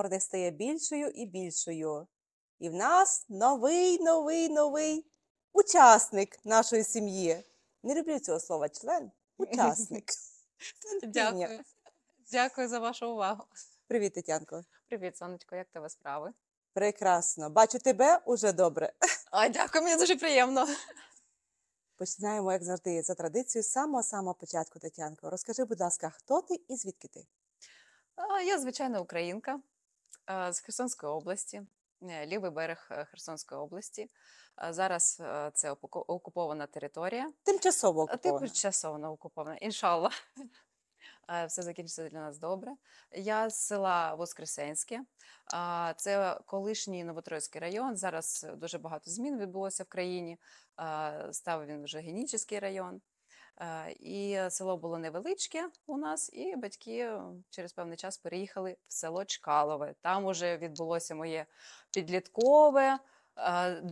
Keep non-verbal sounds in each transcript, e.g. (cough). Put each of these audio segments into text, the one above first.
твердих стає більшою і більшою. І в нас новий, новий, новий учасник нашої сім'ї. Не люблю цього слова член, учасник. (laughs) Дякую. Дякую за вашу увагу. Привіт, Тетянко. Привіт, сонечко, як тебе справи? Прекрасно. Бачу тебе уже добре. (laughs) Ой, дякую, мені дуже приємно. Починаємо, як завжди, за традицією з самого-самого початку, Тетянко. Розкажи, будь ласка, хто ти і звідки ти? Я звичайна українка з Херсонської області, е, лівий берег е, Херсонської області. Зараз е, це окупована територія. Тимчасово окупована. Тимчасово окупована, іншалла. (laughs) Все закінчиться для нас добре. Я з села Воскресенське, це колишній Новотроїцький район. Зараз дуже багато змін відбулося в країні. Став він вже генічний район. Е, і село було невеличке у нас, і батьки е, через певний час переїхали в село Чкалове. Там уже відбулося моє підліткове, е,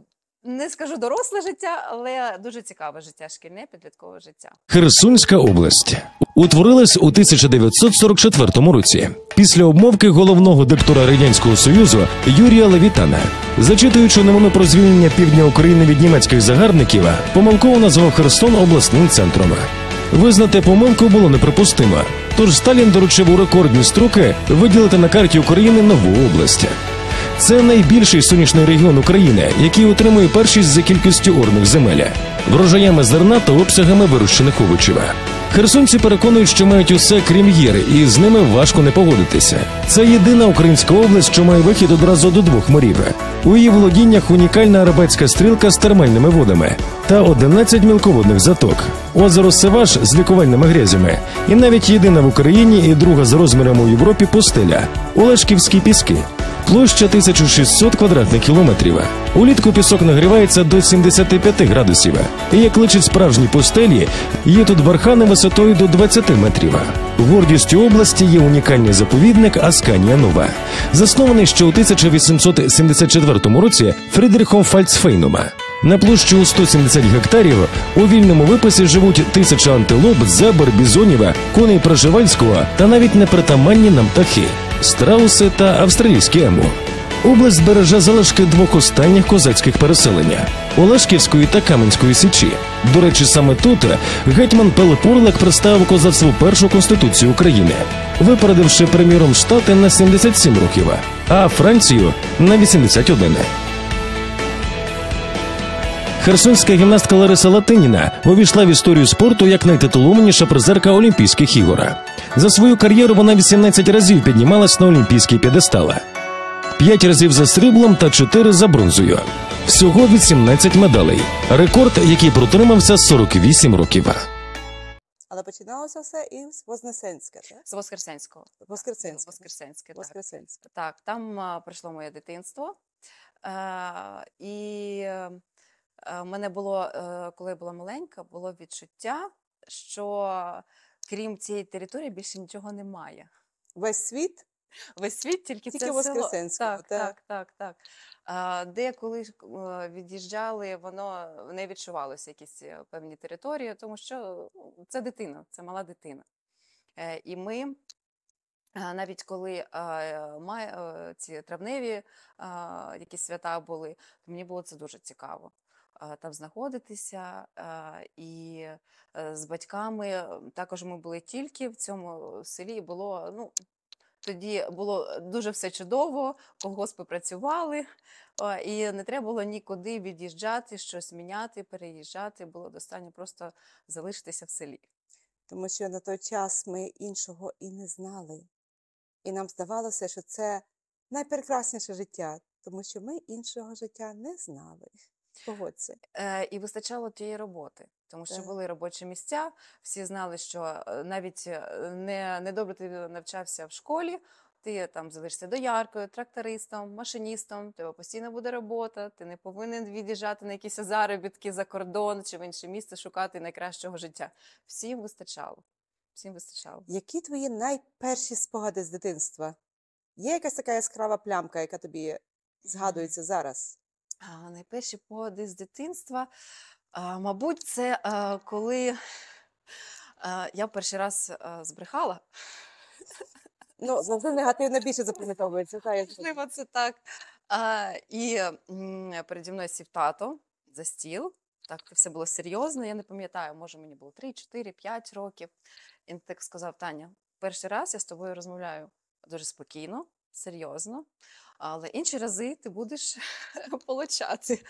не скажу доросле життя, але дуже цікаве життя, шкільне підліткове життя. Херсонська область утворилась у 1944 році після обмовки головного диктора радянського союзу Юрія Левітана, зачитуючи новину про звільнення півдня України від німецьких загарбників, помилково назвав Херсон обласним центром. Визнати помилку було неприпустимо, тож Сталін доручив у рекордні строки виділити на карті України нову область. Це найбільший сонячний регіон України, який отримує першість за кількістю орних земель, врожаями зерна та обсягами вирощених овочів. Херсонці переконують, що мають усе крім єри, і з ними важко не погодитися. Це єдина українська область, що має вихід одразу до двох морів. У її володіннях унікальна арабатська стрілка з термальними водами та 11 мілководних заток, озеро Севаш з лікувальними грязями, і навіть єдина в Україні і друга з розмірами у Європі пустеля Олешківські піски площа 1600 квадратних кілометрів. Улітку пісок нагрівається до 75 градусів. І як личить справжні постелі, є тут бархани висотою до 20 метрів. Гордістю області є унікальний заповідник Асканія Нова, заснований ще у 1874 році Фрідріхом Фальцфейном. На площі у 170 гектарів у вільному виписі живуть тисяча антилоп, зебр, бізонів, коней Проживальського та навіть непритаманні нам птахи страуси та австралійські ему. Область береже залишки двох останніх козацьких переселення Олешківської та Каменської Січі. До речі, саме тут гетьман Пелепурлик представив козацтву першу конституцію України, випередивши преміром штати на 77 років, а Францію на 81. Херсонська гімнастка Лариса Латиніна увійшла в історію спорту як найтитулованіша призерка Олімпійських ігор. За свою кар'єру вона 18 разів піднімалась на олімпійські п'єдестали. п'ять разів за сріблом та чотири за бронзою. Всього 18 медалей. Рекорд, який протримався 48 років. Але починалося все із Вознесенська, так? З Воскресенського. Воскресенське. Воскресенське, так. Воскресенське. Так, там а, пройшло моє дитинство. Е, і у е, мене було, е, коли я була маленька, було відчуття, що крім цієї території більше нічого немає. Весь світ? Весь світ тільки, тільки це Воскресенського. Так, так, так, так. так. Е, де коли від'їжджали, воно не відчувалося якісь певні території, тому що ну, це дитина, це мала дитина. І ми. Навіть коли ці травневі якісь свята були, то мені було це дуже цікаво там знаходитися. І е, з батьками також ми були тільки в цьому селі. Було ну тоді було е, дуже все чудово, колгоспи працювали, і не треба було нікуди від'їжджати, щось міняти, переїжджати. Було достатньо просто залишитися в селі. Тому що на той час ми іншого і не знали. І нам здавалося, що це найпрекрасніше життя, тому що ми іншого життя не знали. Погодься. Е, І вистачало тієї роботи, тому що так. були робочі місця. Всі знали, що е, навіть е, не, не добре ти навчався в школі. Ти там залишишся дояркою, трактористом, машиністом, тебе постійно буде робота, ти не повинен від'їжджати на якісь заробітки за кордон чи в інше місце шукати найкращого життя. Всім вистачало. Всім вистачало. Які твої найперші спогади з дитинства? Є якась така яскрава плямка, яка тобі згадується зараз? Найперші погоди з дитинства, мабуть, це коли я перший раз збрехала. Ну, завжди негативно більше запам'ятовується. Можливо, це так. І переді мною сів тато за стіл. Так, це все було серйозно. Я не пам'ятаю, може мені було 3, 4, 5 років. він так сказав: Таня, перший раз я з тобою розмовляю дуже спокійно, серйозно. Але інші рази ти будеш (laughs) получати.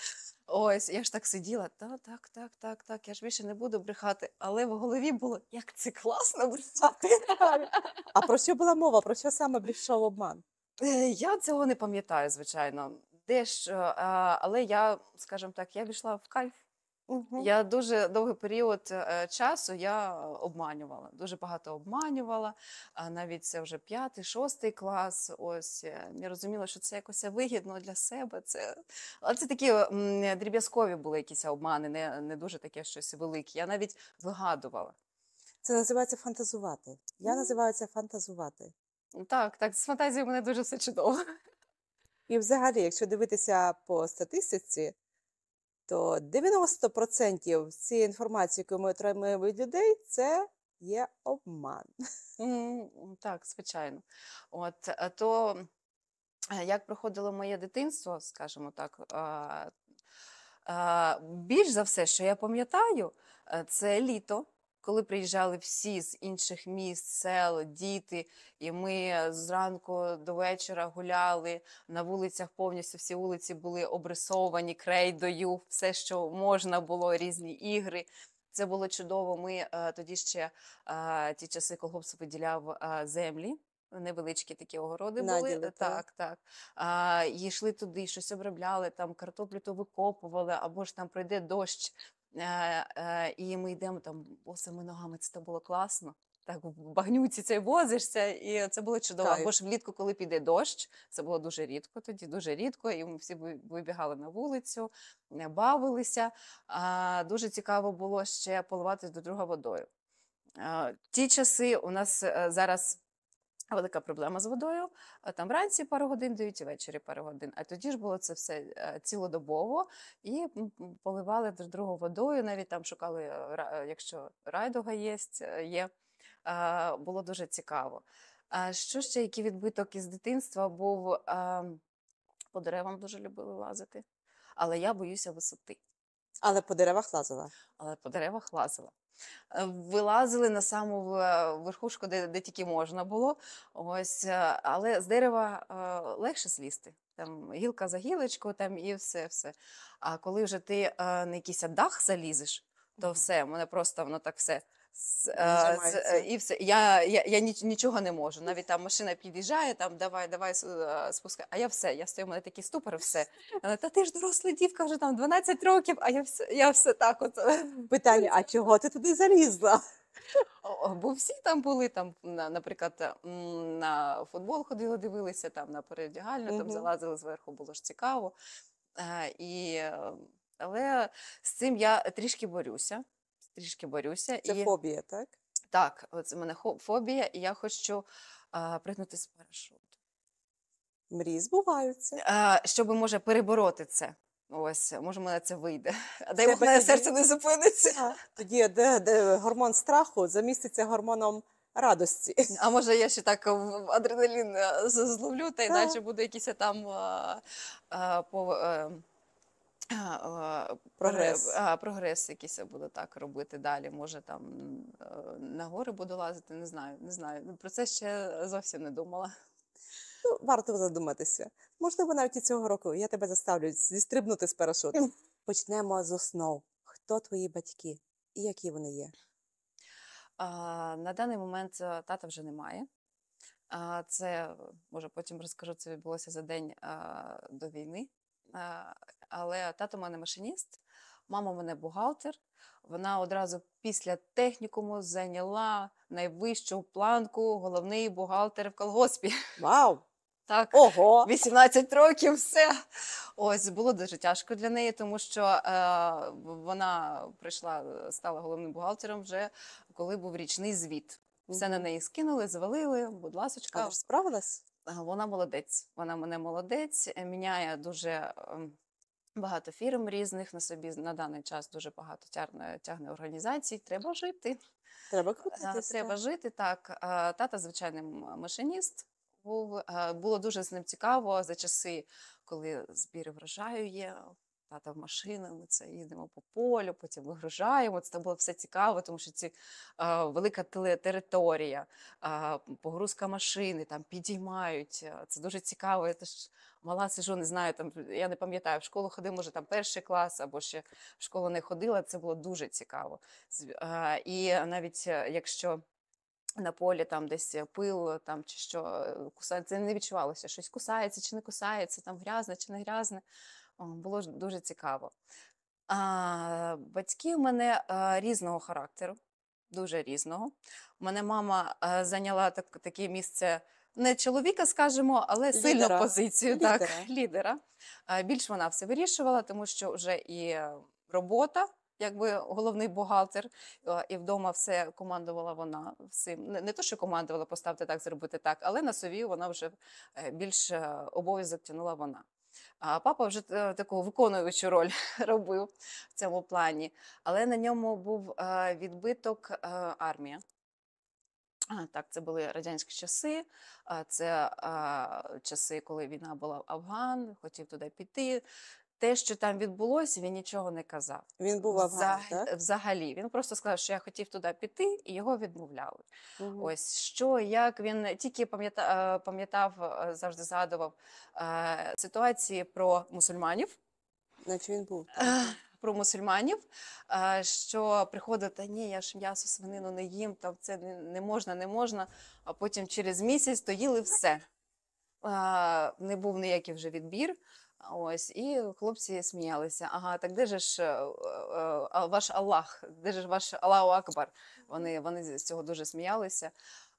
Ось, я ж так сиділа, та так, так, так, так. Я ж більше не буду брехати. Але в голові було як це класно брехати. (laughs) А про що була мова? Про що саме більшов обман? Е, я цього не пам'ятаю, звичайно. Дещо, е, але я, скажімо так, я війшла в кайф. Угу. Я дуже довгий період е, часу я обманювала, дуже багато обманювала. Навіть це вже п'ятий, шостий клас. Ось е, я розуміла, що це якось вигідно для себе. Це але це такі дріб'язкові були якісь обмани, не не дуже таке щось велике. Я навіть вигадувала. Це називається фантазувати. Я називаю це фантазувати. Ну так, так, з фантазією мене дуже все чудово. І, взагалі, якщо дивитися по статистиці то тобто 90% цієї інформації, яку ми отримуємо від людей, це є обман. так, звичайно. От то е, як проходило моє дитинство, скажімо так. Більш за все, що я пам'ятаю, е, це літо коли приїжджали всі з інших міст, сел, діти, і ми е, зранку до вечора гуляли на вулицях. Повністю всі вулиці були обрисовані крейдою, все, що можна було, різні ігри. Це було чудово. Ми а, е, тоді ще а, е, ті часи колгосп виділяв а, землі. Невеличкі такі огороди Наділи, були. Так, так. А, йшли туди, щось обробляли, там картоплю то викопували, або ж там прийде дощ, Е, е, і ми йдемо там босими ногами. Це було класно. Так в багнюці цей возишся, і це було чудово. Бо ж влітку, коли піде дощ, це було дуже рідко. Тоді дуже рідко, і ми всі вибігали на вулицю, не бавилися. А, Дуже цікаво було ще поливатися до друга водою. Е, ті часи у нас зараз Велика проблема з водою. Е, там вранці пару годин дають і ввечері пару годин. А тоді ж було це все е, цілодобово і поливали друг другу водою. Навіть там шукали, е, якщо райдуга є, є. Було дуже цікаво. Що ще, який відбиток із дитинства був ем, по деревам дуже любили лазити, але я боюся висоти. Але по деревах лазила. Але по деревах лазила. Е, вилазили на саму е, верхушку, де де тільки можна було. Ось, е, Але з дерева легше слізти. Там гілка за гілочку, там і все. все. А коли вже ти на якийсь дах залізеш, то все, мене просто воно так все з, і все. Я я, я нічого не можу. Навіть там машина під'їжджає, там давай, давай э, спускай. А я все, я стою, у мене такий ступор, все. Та (laughs) ти ж доросла дівка вже там 12 років, а я все я все так. от. Э, Питання: (laughs) а чого ти туди залізла? Бо (laughs) всі там були, там, наприклад, е, на футбол ходили, дивилися, там на передягальню, там залазили зверху, було ж цікаво. Е, і, е, Але з цим я трішки борюся трішки борюся. Це і... фобія, так? Так, це в мене фобія, і я хочу а, пригнути з парашуту. Мрії збуваються. А, Щоб може перебороти це. Ось, може, мене це вийде. А дай Бог, мене серце не зупиниться. тоді де, де гормон страху заміститься гормоном радості. А може, я ще так адреналін е, зловлю, та й далі буде якийсь. там а, а, по. А, ем, Е, прогрес прогрес якийсь я буду так робити далі. Може там е, на гори буду лазити, не знаю, не знаю. Ну, про це ще зовсім не думала. Ну, Варто задуматися. Можливо, навіть і цього року я тебе заставлю зістрибнути з парашутом. (laughs) Почнемо з основ. Хто твої батьки і які вони є? А, На даний момент е, тата вже немає. А, Це може потім розкажу, це відбулося за день а, до війни але тато в мене машиніст, мама в мене бухгалтер. Вона одразу після технікуму зайняла найвищу планку головний бухгалтер в колгоспі. Вау! Так, Ого! 18 років, все. Ось було дуже тяжко для неї, тому що е, вона прийшла, стала головним бухгалтером вже коли був річний звіт. Все на неї скинули, звалили, будь ласочка. А ж справилась? Вона молодець. Вона мене молодець, міняє дуже ем, багато фірм різних на собі на даний час дуже багато тягне, тягне організацій. Треба жити. Треба е, крутитися. Треба жити. Так, е, тата звичайний машиніст. Був е, було дуже з ним цікаво за часи, коли збір врожаю є. Тата в машину, ми це їдемо по полю, потім вигружаємо. Це було все цікаво, тому що це велика територія, а, погрузка машини там підіймають. Це дуже цікаво. Я теж мала сижу, не знаю, там я не пам'ятаю, в школу ходив, може там перший клас або ще в школу не ходила. Це було дуже цікаво. І навіть е, якщо. На полі там десь е, пил, е, там чи що кусається, не відчувалося щось кусається чи не кусається, там грязне чи не грязне. Було дуже цікаво. А, Батьки в мене а, різного характеру, дуже різного. У мене мама а, зайняла так, таке місце не чоловіка, скажімо, але сильну позицію лідера. так, лідера. Більш вона все вирішувала, тому що вже і робота. Якби головний бухгалтер і вдома все командувала вона всім. Не, то, що командувала, поставте так, зробити так, але на сові вона вже е, більш е, обов'язок тянула вона. А папа вже е, таку виконуючу роль (laughs) робив в цьому плані, але на ньому був відбиток армія. Так, це були радянські часи, це а, часи, коли війна була в Афган, хотів туди піти. Те, що там відбулося, він нічого не казав. Він був Афган, Взаг... так? взагалі. Він просто сказав, що я хотів туди піти, і його відмовляли. Угу. Ось що, як він тільки пам'ятав, пам'ятав, завжди згадував ситуації про мусульманів. Наче він був. Так про мусульманів, е, що приходить, та ні, я ж м'ясо свинину не їм, там це не можна, не можна. А потім через місяць то їли все. Е, не був ніякий вже відбір. Ось і хлопці сміялися. Ага, так де же ж е, ваш Аллах, де ж ваш Аллаху Акбар? Вони вони з цього дуже сміялися,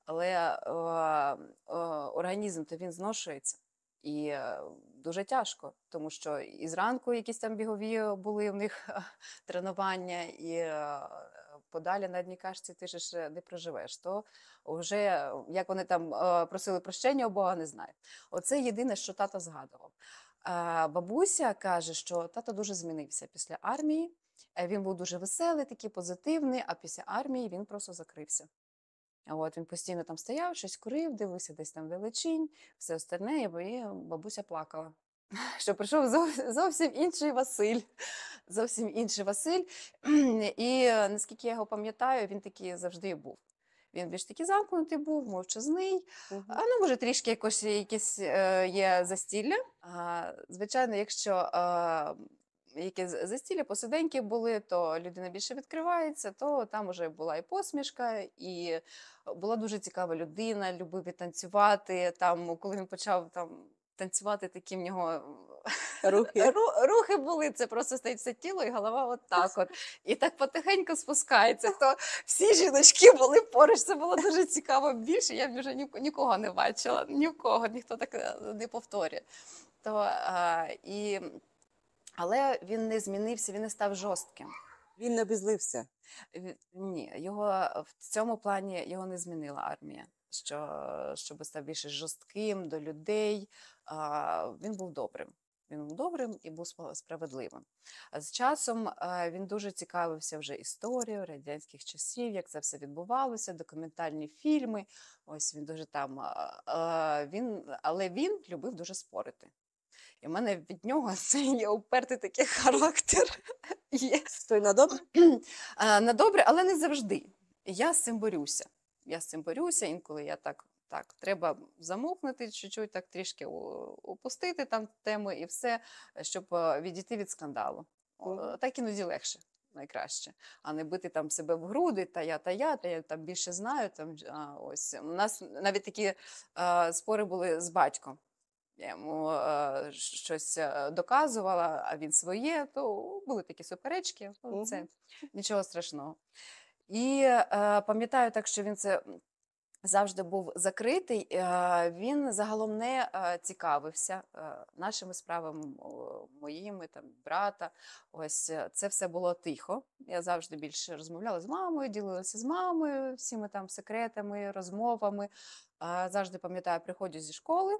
але е, е, організм то він зношується. І е, дуже тяжко, тому що і зранку якісь там бігові е, були в них е, (laughs) тренування, і подалі на одній кашці ти ж не проживеш. То вже як вони там просили прощення, у Бога не знаю. Оце єдине, що тато згадував. Бабуся каже, що тато дуже змінився після армії. Він був дуже веселий, такий позитивний. А після армії він просто закрився. От Він постійно там стояв, щось курив, дивився десь там величінь, все остальне, і бабуся плакала. (laughs) Що прийшов зовсім інший Василь. Зовсім інший Василь. (clears throat) І е, наскільки я його пам'ятаю, він такий завжди був. Він більш такий замкнутий був, мовчазний. Угу. А ну, може, трішки якось якісь е, є застілля. А, Звичайно, якщо е, які застілля посиденьки були, то людина більше відкривається, то там вже була і посмішка, і була дуже цікава людина, любив і танцювати. Там, Коли він почав там танцювати, такі в нього рухи рухи були. Це просто стоїть все тіло і голова от от. І так потихеньку спускається. (laughs) То всі жіночки були поруч. Це було дуже цікаво. Більше я вже нікого не бачила, нікого, ніхто так е, не повторює. То, а, і але він не змінився, він не став жорстким. Він не обізлився. Ні, його е, в цьому плані його не змінила армія. Що щоб став більш жорстким до людей, а, він був добрим. Він був добрим і був справедливим. А з часом а, е, він дуже цікавився вже історією радянських часів, як це все відбувалося, документальні фільми. Ось він дуже там. А, е, він, Але він любив дуже спорити. І в мене від нього (laughs) це є упертий такий характер. (laughs) Є Той на добре? (clears throat) на добре, але не завжди. Я з цим борюся. Я з цим борюся, інколи я так. Так, треба замовкнути, чуть-чуть так трішки опустити там теми і все, щоб е, відійти від скандалу. Mm. Так іноді легше, найкраще, а не бити там себе в груди, та я, та я, та я там більше знаю. Там а, ось у нас навіть такі а, спори були з батьком я йому е, щось е, доказувала, а він своє, то були такі суперечки. Угу. Це нічого страшного. І е, пам'ятаю так, що він це. Завжди був закритий, е, він загалом не е, цікавився нашими справами, моїми там брата. Ось це все було тихо. Я завжди більше розмовляла з мамою, ділилася з мамою всіми там секретами, розмовами. Завжди пам'ятаю, приходжу зі школи.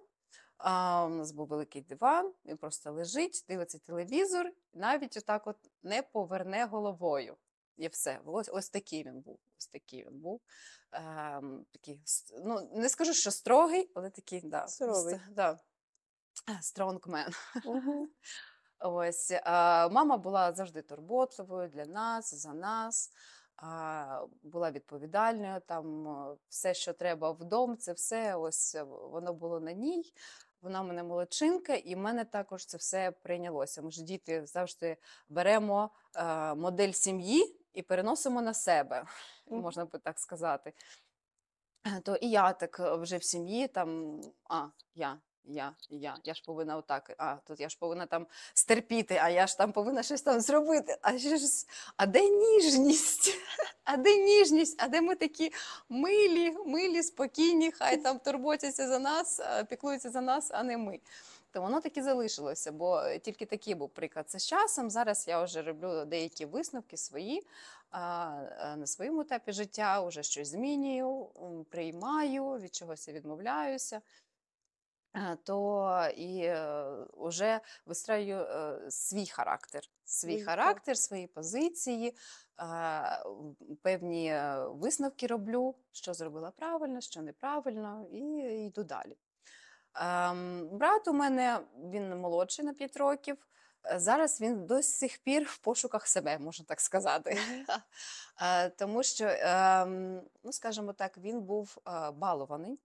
А У нас був великий диван, він просто лежить, дивиться телевізор, навіть отак от не поверне головою. І все. Ось, ось такий він був. Ось такий він був. Ем, такий, ну, Не скажу, що строгий, але такий, да, Суровий. Да. Стронгмен. Угу. (laughs) Ось а, мама була завжди турботливою для нас, за нас. А, була відповідальною. Там все, що треба вдома, це все ось воно було на ній. Вона в мене молодчинка, і в мене також це все прийнялося. Ми ж діти завжди беремо е, модель сім'ї і переносимо на себе, (laughs) можна би так сказати. Е, то і я так е, вже в сім'ї, там а я я, я, я ж повинна отак, а тут я ж повинна там стерпіти, а я ж там повинна щось там зробити. А ж, а де ніжність? (laughs) А де ніжність? А де ми такі милі, милі, спокійні, хай там турботяться за нас, піклуються за нас, а не ми. То воно таки залишилося, бо е, тільки такий був приклад. Це з часом. Зараз я вже роблю деякі висновки свої на своєму етапі життя, вже щось змінюю, приймаю, від чогось відмовляюся. Э, то і вже э, вистраюю э, свій характер, свій характер, свої позиції, певні висновки роблю, що зробила правильно, що неправильно, і йду далі. Брат у мене він молодший на 5 років. Зараз він до сих пір в пошуках себе, можна так сказати. Тому що, ну скажімо так, він був балований.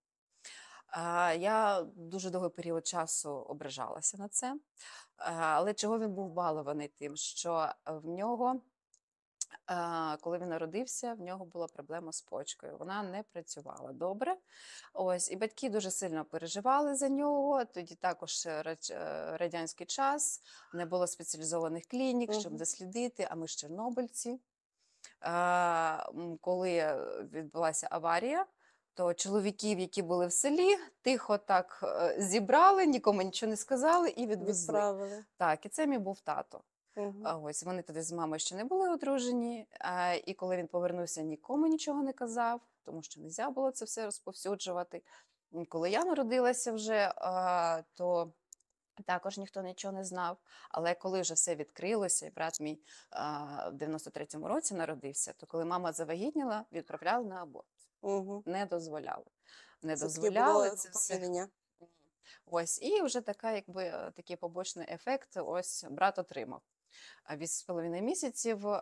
Я дуже довгий період часу ображалася на це, але чого він був балований тим, що в нього, коли він народився, в нього була проблема з почкою. Вона не працювала добре. Ось і батьки дуже сильно переживали за нього. Тоді також е, е, радянський час не було спеціалізованих клінік, щоб дослідити. А ми ж чорнобильці. Коли е, відбулася аварія то тобто чоловіків, які були в селі, тихо так е, зібрали, нікому нічого не сказали і відвезли. Відправили. Так, і це мій був тато. Угу. Ось вони тоді з мамою ще не були одружені. Е, і коли він повернувся, нікому нічого не казав, тому що не можна було це все розповсюджувати. Коли я народилася вже, то також ніхто нічого не знав. Але коли вже все відкрилося, і брат мій в 93-му році народився, то коли мама завагітніла, відправляли на аборт. Угу. Не дозволяли. Не дозволяли це все. Ось, і вже така, якби е, такий побочний ефект. Ось брат отримав. А з 8,5 місяців. А,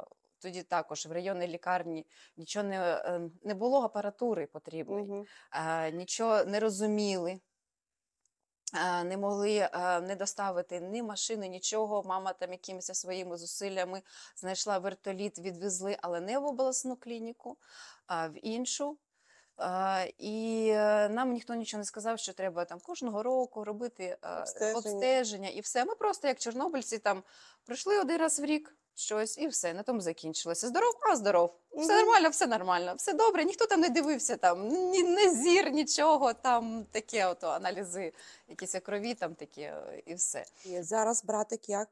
е, тоді також в районній лікарні нічого не е, не було апаратури потрібної, угу. а, нічого не розуміли. Е, не могли е, не доставити ні машини, нічого. Мама там якимись своїми зусиллями знайшла вертоліт, відвезли, але не в обласну клініку, а в іншу. Е, і нам ніхто нічого не сказав, що треба там кожного року робити обстеження, обстеження і все. Ми просто як чорнобильці там пройшли один раз в рік щось, і все. На тому закінчилося. Здоров, а здоров. Все нормально, все нормально, все добре. Ніхто там не дивився, там ні не зір, нічого. Там таке, ото аналізи, якісь крові, там такі і все. І зараз братик як.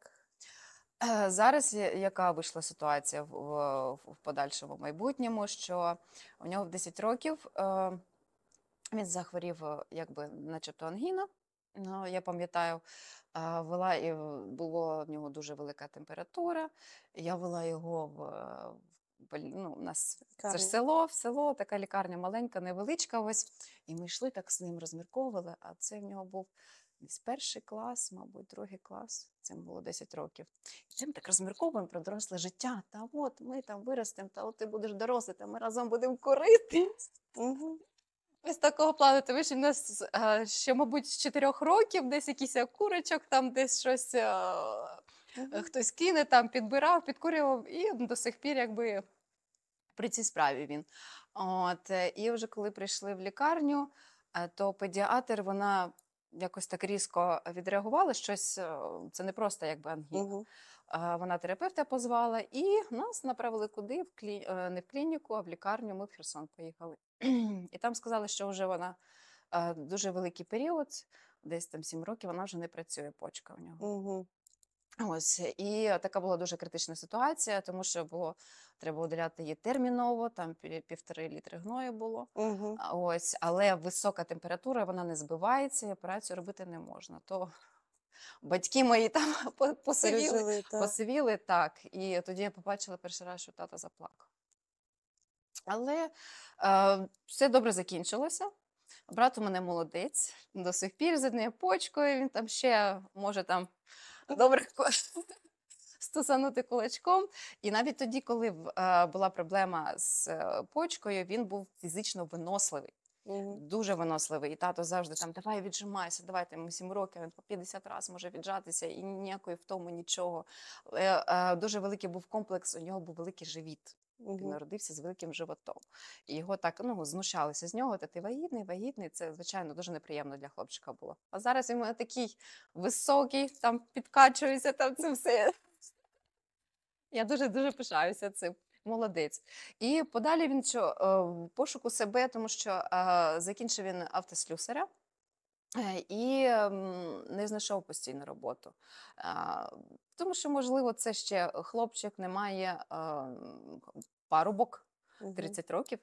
Е, зараз яка вийшла ситуація в, в, в подальшому майбутньому, що у нього в 10 років е, він захворів, е, якби, начебто, ангіна, Ну, я пам'ятаю, вела і було в нього дуже велика температура. Я вела його в, ну, у нас це ж село, в село, така лікарня маленька, невеличка. Ось. І ми йшли так з ним розмірковували. А це в нього був десь перший клас, мабуть, другий клас. Це було 10 років. І це так розмірковуємо про доросле життя. Та от ми там виростемо, та от ти будеш дорослий, та ми разом будемо курити. Ось такого плану, тому що в нас е, ще, мабуть, з чотирьох років десь якийсь е, курочок, там десь щось е, хтось кине, там підбирав, підкурював, і до сих пір, якби при цій справі він. От, І вже коли прийшли в лікарню, то педіатр вона якось так різко відреагувала. Щось це не просто якби ангіна. Угу. Вона терапевта позвала, і нас направили куди в клі... не в клініку, а в лікарню. Ми в Херсон поїхали. І там сказали, що вже вона е, дуже великий період, десь там 7 років, вона вже не працює почка в нього. Угу. Ось і е, така була дуже критична ситуація, тому що було треба удаляти її терміново, там півтори літри гною було. Угу. Ось, але висока температура, вона не збивається, і операцію робити не можна. То батьки мої там (laughs) посивіли, посивіли так. І тоді я побачила перший раз, що тата заплакав. Але е, все добре закінчилося. Брат у мене молодець, до сих пір з однією почкою, він там ще може там добре (laughs) стусанути кулачком. І навіть тоді, коли е, була проблема з е, почкою, він був фізично виносливий. Угу. Дуже виносливий, і тато завжди там давай віджимайся, давайте там 7 років, він по 50 разів може віджатися і ніякої в тому нічого. Е, е, дуже великий був комплекс, у нього був великий живіт. Він народився з великим животом. І його так ну знущалися з нього. Та ти вагітний, вагітний. Це звичайно дуже неприємно для хлопчика було. А зараз він такий високий, там підкачується, там це все. Я дуже дуже пишаюся цим. Молодець. І подалі він що, е, в пошуку себе, тому що е, закінчив він автослюсаря. Е, і ем, не знайшов постійну роботу, тому що, можливо, це ще хлопчик не має ем, парубок 30 років,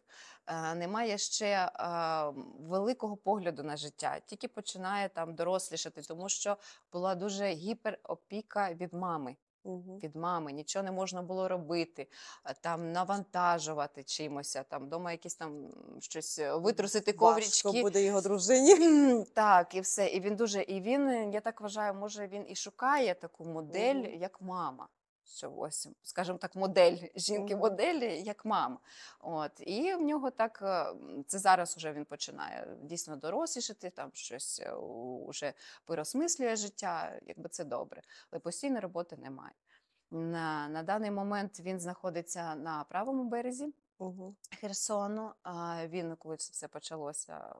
е, не має ще ем, великого погляду на життя, тільки починає там дорослішати, тому що була дуже гіперопіка від мами угу. від мами, нічого не можна було робити, е, там навантажувати чимось, там вдома якісь там щось е, витрусити коврічки. Важко буде його дружині. Так, і все. І він дуже, і він, я так вважаю, може він і шукає таку модель, угу. як мама що ось, скажімо так, модель жінки-моделі, як мама. От і в нього так е, це зараз вже він починає дійсно дорослішати, там щось е, уже переосмислює життя, якби це добре, але постійно роботи немає. На на даний момент він знаходиться на правому березі угу. Херсону. А він, коли це все почалося,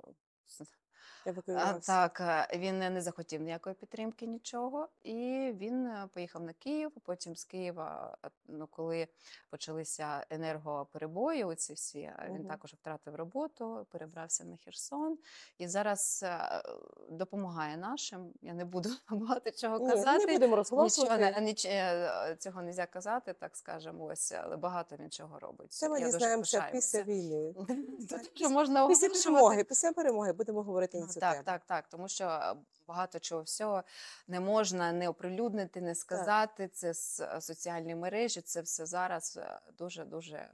евакуювався? Так, е, він не захотів ніякої підтримки, нічого, і він е, поїхав на Київ. Потім з Києва, е, ну коли почалися енергоперебої, оці всі він угу. також втратив роботу, перебрався на Херсон і зараз допомагає нашим. Я не буду (laughs) багато чого Ні, казати. Не будемо розголошувати. Ніч цього не можна казати, так скажемо. Ось але багато він чого робить. Це ми дізнаємося після війни. (laughs) Можна після перемоги. Після перемоги будемо говорити позитиву. Так, так, так. Тому що багато чого всього не можна не оприлюднити, не сказати. Так. Це соціальні мережі, це все зараз е, дуже дуже.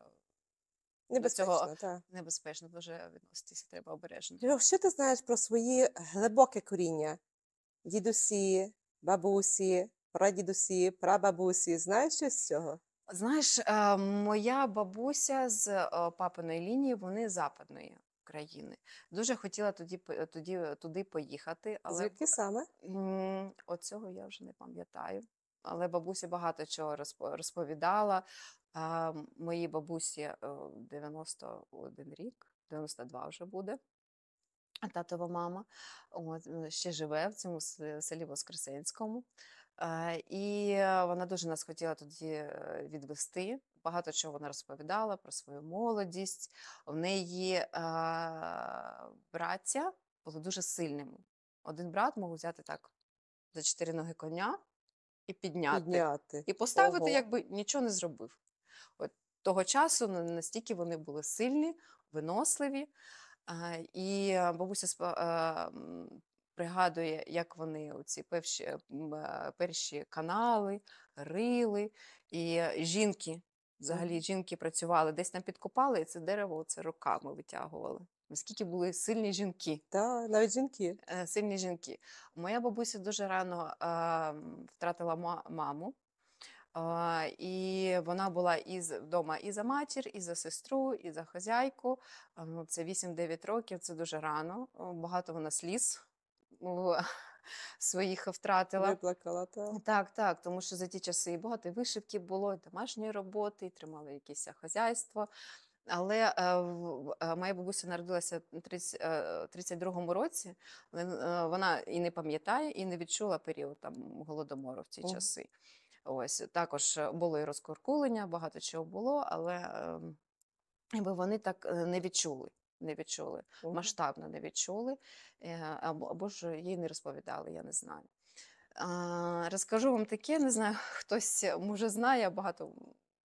Небезпечно, цього небезпечно, дуже відноситися, треба обережно. Що ти знаєш про свої глибоке коріння? Дідусі, бабусі, прадідусі, прабабусі? Знаєш щось з цього? Знаєш, е, моя бабуся з е, папиної лінії, вони западної країни. Дуже хотіла тоді е, тоді, е, туди поїхати. але... Звідки саме? Оцього я вже не пам'ятаю. Але бабуся багато чого розповідала. Моїй бабусі 91 е, рік, 92 вже буде. Татова мама от, ще живе в цьому селі Воскресенському, і вона дуже нас хотіла тоді відвести багато чого вона розповідала про свою молодість. В неї е, браття були дуже сильними. Один брат мог взяти так за чотири ноги коня і підняти, підняти. і поставити, Ого. якби нічого не зробив. От Того часу настільки вони були сильні, виносливі. Е, і бабуся е, Пригадує, як вони ці перші перші канали рили, і жінки Взагалі жінки працювали, десь нам підкопали, і це дерево це руками витягували. Наскільки були сильні жінки. Так, навіть жінки. Е, сильні жінки. Моя бабуся дуже рано е, втратила маму, е, і вона була і вдома і за матір, і за сестру, і за хазяйку. Ем, це 8-9 років, це дуже рано. Е, багато вона сліз своїх втратила. Виплакала, так. Так, так. Тому що за ті часи і багато і вишивки було, і домашньої роботи, і тримали якесь хазяйство. Але е, е, моя бабуся народилася в 32-му е, році, але вона і не пам'ятає, і не відчула період там голодомору в ті угу. часи. Ось також було і розкуркулення, багато чого було, але ем, якби вони так не відчули не відчули, масштабно не відчули, е, або, або ж їй не розповідали, я не знаю. А, розкажу вам таке, не знаю, (laughs) хтось може знає, багато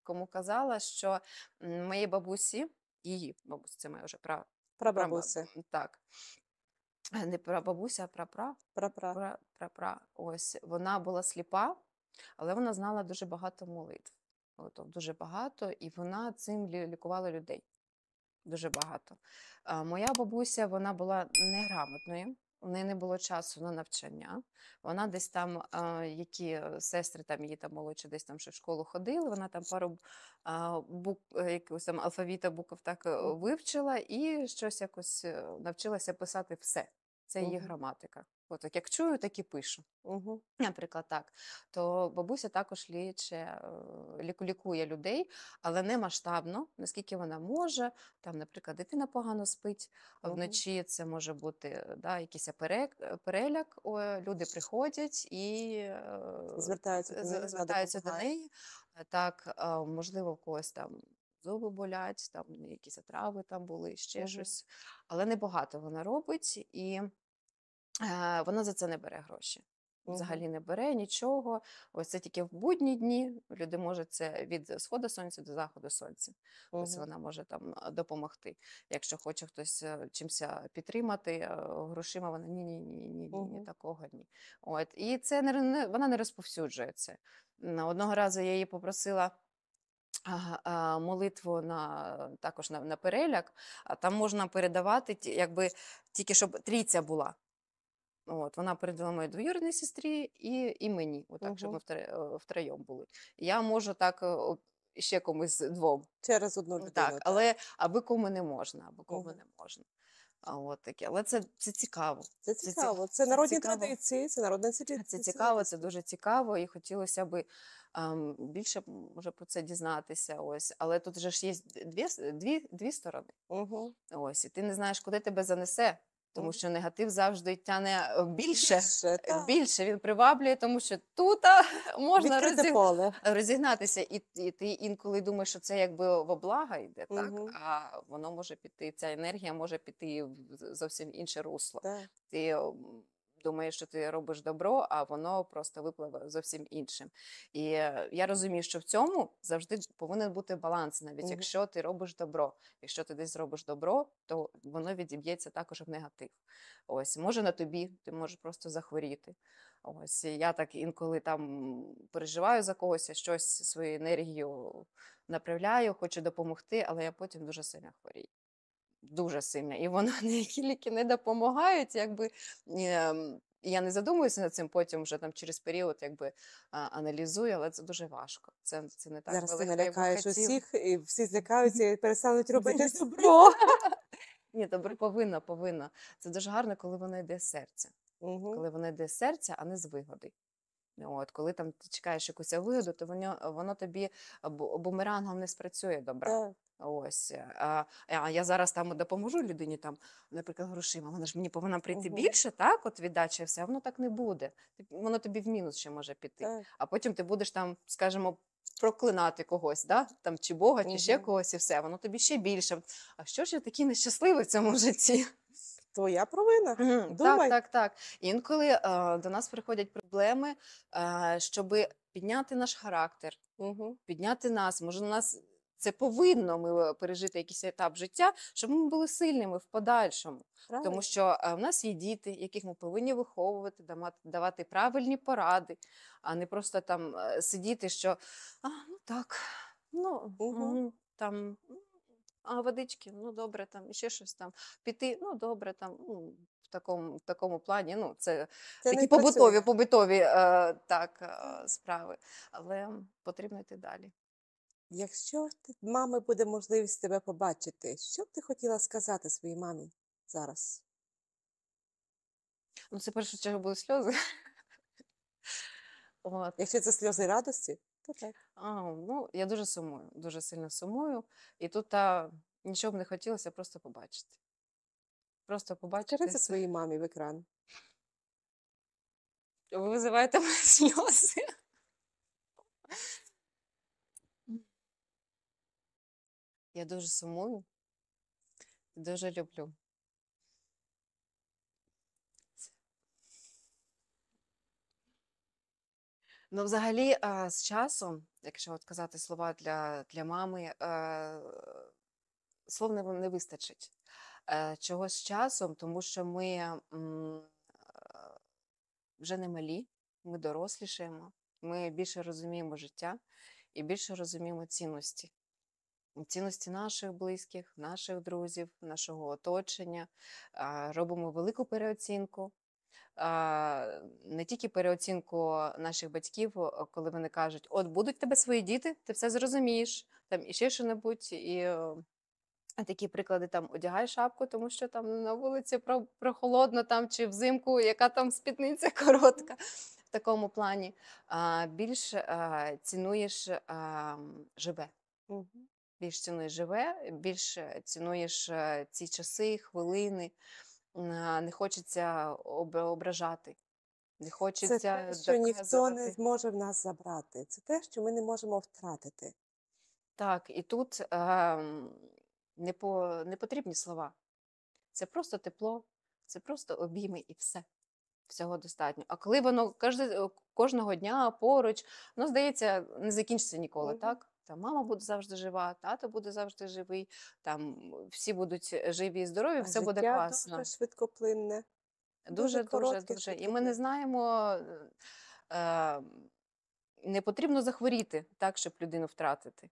кому казала, що моїй бабусі, її бабусі, це моя вже пра, прабабуся. Так. Е, не прабабуся, а прапра. Прапра. Прапра. Ось вона була сліпа, але вона знала дуже багато молитв. От, дуже багато, і вона цим лікувала людей дуже багато. Моя бабуся вона була неграмотною. У неї не було часу на навчання. Вона десь там, які е, сестри там її там молодші, десь там ще в школу ходили. Вона там пару бук, е, якусь там алфавіта букв так е, вивчила і щось якось навчилася писати все. Це її граматика. От як чую, так і пишу. Угу. Наприклад, так. То бабуся також ліче, э, лікує людей, але не масштабно, наскільки вона може. Там, наприклад, дитина погано спить, а вночі це може бути да, якийсь е, переляк. Е, люди приходять і звертаються, звертаються до неї. Е, так, можливо, в когось там. Зуби болять, там якісь отрави там були, ще угу. щось. Але небагато вона робить, і Е, вона за це не бере гроші. Взагалі не бере нічого. Ось це тільки в будні дні. Люди можуть це від сходу сонця до заходу сонця. Ось вона може там допомогти. Якщо хоче хтось е, чимось підтримати, е, грошима вона ні, ні, ні, ні, угу. ні, такого ні. От і це не вона не розповсюджується. Одного разу я її попросила. Молитву на також на, на переляк, а там можна передавати, якби тільки щоб трійця була. От, Вона передала моїй двоюрідній сестрі і і мені, отак, угу. щоб ми втро, э, втроєм були. Я можу так ще э, комусь двом. Через одну людину. Так, але аби кому не можна, аби кому угу. не можна. А от таке, але це це цікаво. Це цікаво. Це, це народні цікаво. традиції, це народне традиції. Це цікаво, це дуже цікаво, і хотілося би ем, більше може про це дізнатися. Ось, але тут вже ж є дві дві, дві сторони. Угу. Ось, і ти не знаєш, куди тебе занесе. Тому що негатив завжди тяне е, більше. Більше, е, більше він приваблює, тому що тут (laughs) можна розіг... поле. розігнатися, і, і ти інколи думаєш, що це якби в облага йде, так а воно може піти. Ця енергія може піти в зовсім інше русло. Так. Ти думаєш, що ти робиш добро, а воно просто випливе зовсім іншим. І е, я розумію, що в цьому завжди повинен бути баланс, навіть mm якщо ти робиш добро. Якщо ти десь робиш добро, то воно відіб'ється також в негатив. Ось може на тобі, ти можеш просто захворіти. Ось я так інколи там переживаю за когось, щось свою енергію направляю, хочу допомогти, але я потім дуже сильно хворію дуже сильно, і воно (laughs) ніякі ліки не допомагають, якби. Ем, я не задумуюся над цим потім вже там через період якби а, аналізую, але це дуже важко. Це це не так Зараз велика, ти налякаєш усіх, і всі злякаються і перестануть робити (laughs) добро. Ні, добро повинно, повинно. Це дуже гарно, коли вона йде з серця. Угу. Коли вона йде з серця, а не з вигоди. От, Коли там ти чекаєш якусь вигоду, то воно воно тобі бумерангом не спрацює добре. Ось е, а, а я зараз там допоможу людині, там, наприклад, грошима. Вона ж мені повинна прийти uh більше, так от віддача, все воно так не буде. Воно тобі в мінус ще може піти. Uh А потім ти будеш там, скажімо, проклинати когось, да? там чи Бога, чи ще когось, і все воно тобі ще більше. А що ж я такий нещасливий в цьому житті? твоя провина. Думай. Так, так, так. Інколи а, е, до нас приходять проблеми, а, е, щоб підняти наш характер, угу. підняти нас. Може, у нас це повинно ми е, пережити якийсь етап життя, щоб ми були сильними в подальшому. Правильно. Тому що а, в нас є діти, яких ми повинні виховувати, давати правильні поради, а не просто там сидіти, що а, ну так, ну угу. там а водички, ну добре, там ще щось там піти, ну добре, там ну, в такому в такому плані. Ну, це, це такі побутові, побутові е, так е, справи, але потрібно йти далі. Якщо ти, мами буде можливість тебе побачити, що б ти хотіла сказати своїй мамі зараз? Ну, це перше, чого були сльози. (laughs) От. Якщо це сльози радості? то так. А, ну, Я дуже сумую, дуже сильно сумую. І тут та, нічого б не хотілося просто побачити. Просто побачити. Це своїй мамі в екран. Ви визиваєте мене (laughs) сльози. Я дуже сумую, дуже люблю. Ну, взагалі, з часом, якщо от казати слова для для мами, э, слов не, не вистачить. Э, чого з часом, тому що ми вже не малі, ми дорослішаємо, ми більше розуміємо життя і більше розуміємо цінності. Цінності наших близьких, наших друзів, нашого оточення. Робимо велику переоцінку не тільки переоцінку наших батьків, коли вони кажуть, от будуть тебе свої діти, ти все зрозумієш, там і ще що-небудь, і такі приклади там одягай шапку, тому що там на вулиці прохолодно там чи взимку, яка там спідниця (laughs) коротка. В такому плані а, більш е, цінуєш е, живе. Угу. Більш цінуєш живе, більш е, цінуєш ці часи, хвилини не хочеться ображати, не Це хочеться те, що ніхто не зможе в нас забрати. Це те, що ми не можемо втратити. Так, і тут ем, не, по, не потрібні слова. Це просто тепло, це просто обійми і все. Всього достатньо. А коли воно кожне- кожного дня поруч, ну, здається, не закінчиться ніколи, Мгм. так? там мама буде завжди жива, тато буде завжди живий, там всі будуть е, живі і здорові, а все буде класно. Дуже швидкоплинне. Дуже, дуже, дуже. І ми не знаємо. Е, ем, не потрібно захворіти так, щоб людину втратити.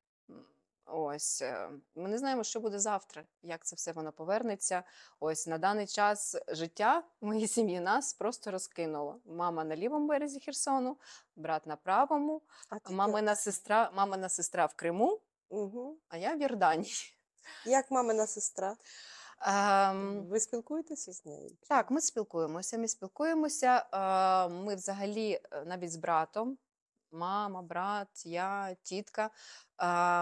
Ось е, ми не знаємо, що буде завтра, як це все воно повернеться. Ось на даний час життя моєї сім'ї нас просто розкинуло. Мама на лівому березі Херсону, брат на правому, а мамина сестра, мамина сестра в Криму, угу. а я в Йорданії. Як мамина сестра? Ем... Ви спілкуєтеся з нею? Так, ми спілкуємося. Ми спілкуємося. Е, ми взагалі е, навіть з братом мама, брат, я, тітка.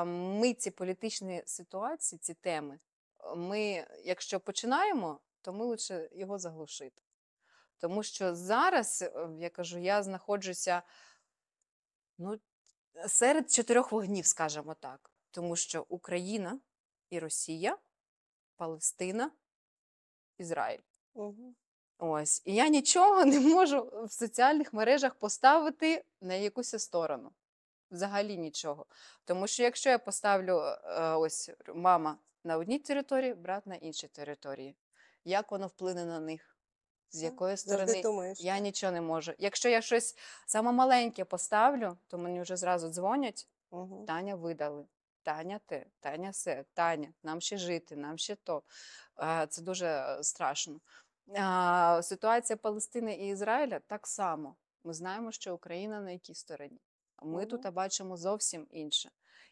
Ми ці політичні ситуації, ці теми, е, ми, якщо починаємо, то ми лучше його заглушити. Тому що зараз, е, я кажу, я знаходжуся ну, серед чотирьох вогнів, скажімо так. Тому що Україна і Росія, Палестина, Ізраїль. Угу. Ось, і я нічого (laughs) не можу в соціальних мережах поставити на якусь сторону. Взагалі нічого. Тому що якщо я поставлю е, е, ось мама на одній території, брат на іншій території, як воно вплине на них? З ну, якої сторони я нічого не можу. Якщо я щось саме маленьке поставлю, то мені вже зразу дзвонять. Угу. Таня видали. Таня, те, Таня, все, Таня, нам ще жити, нам ще то. Е, це дуже страшно. Ситуація Палестини і Ізраїля так само. Ми знаємо, що Україна на якій стороні. Ми mm -hmm. тут бачимо зовсім інше.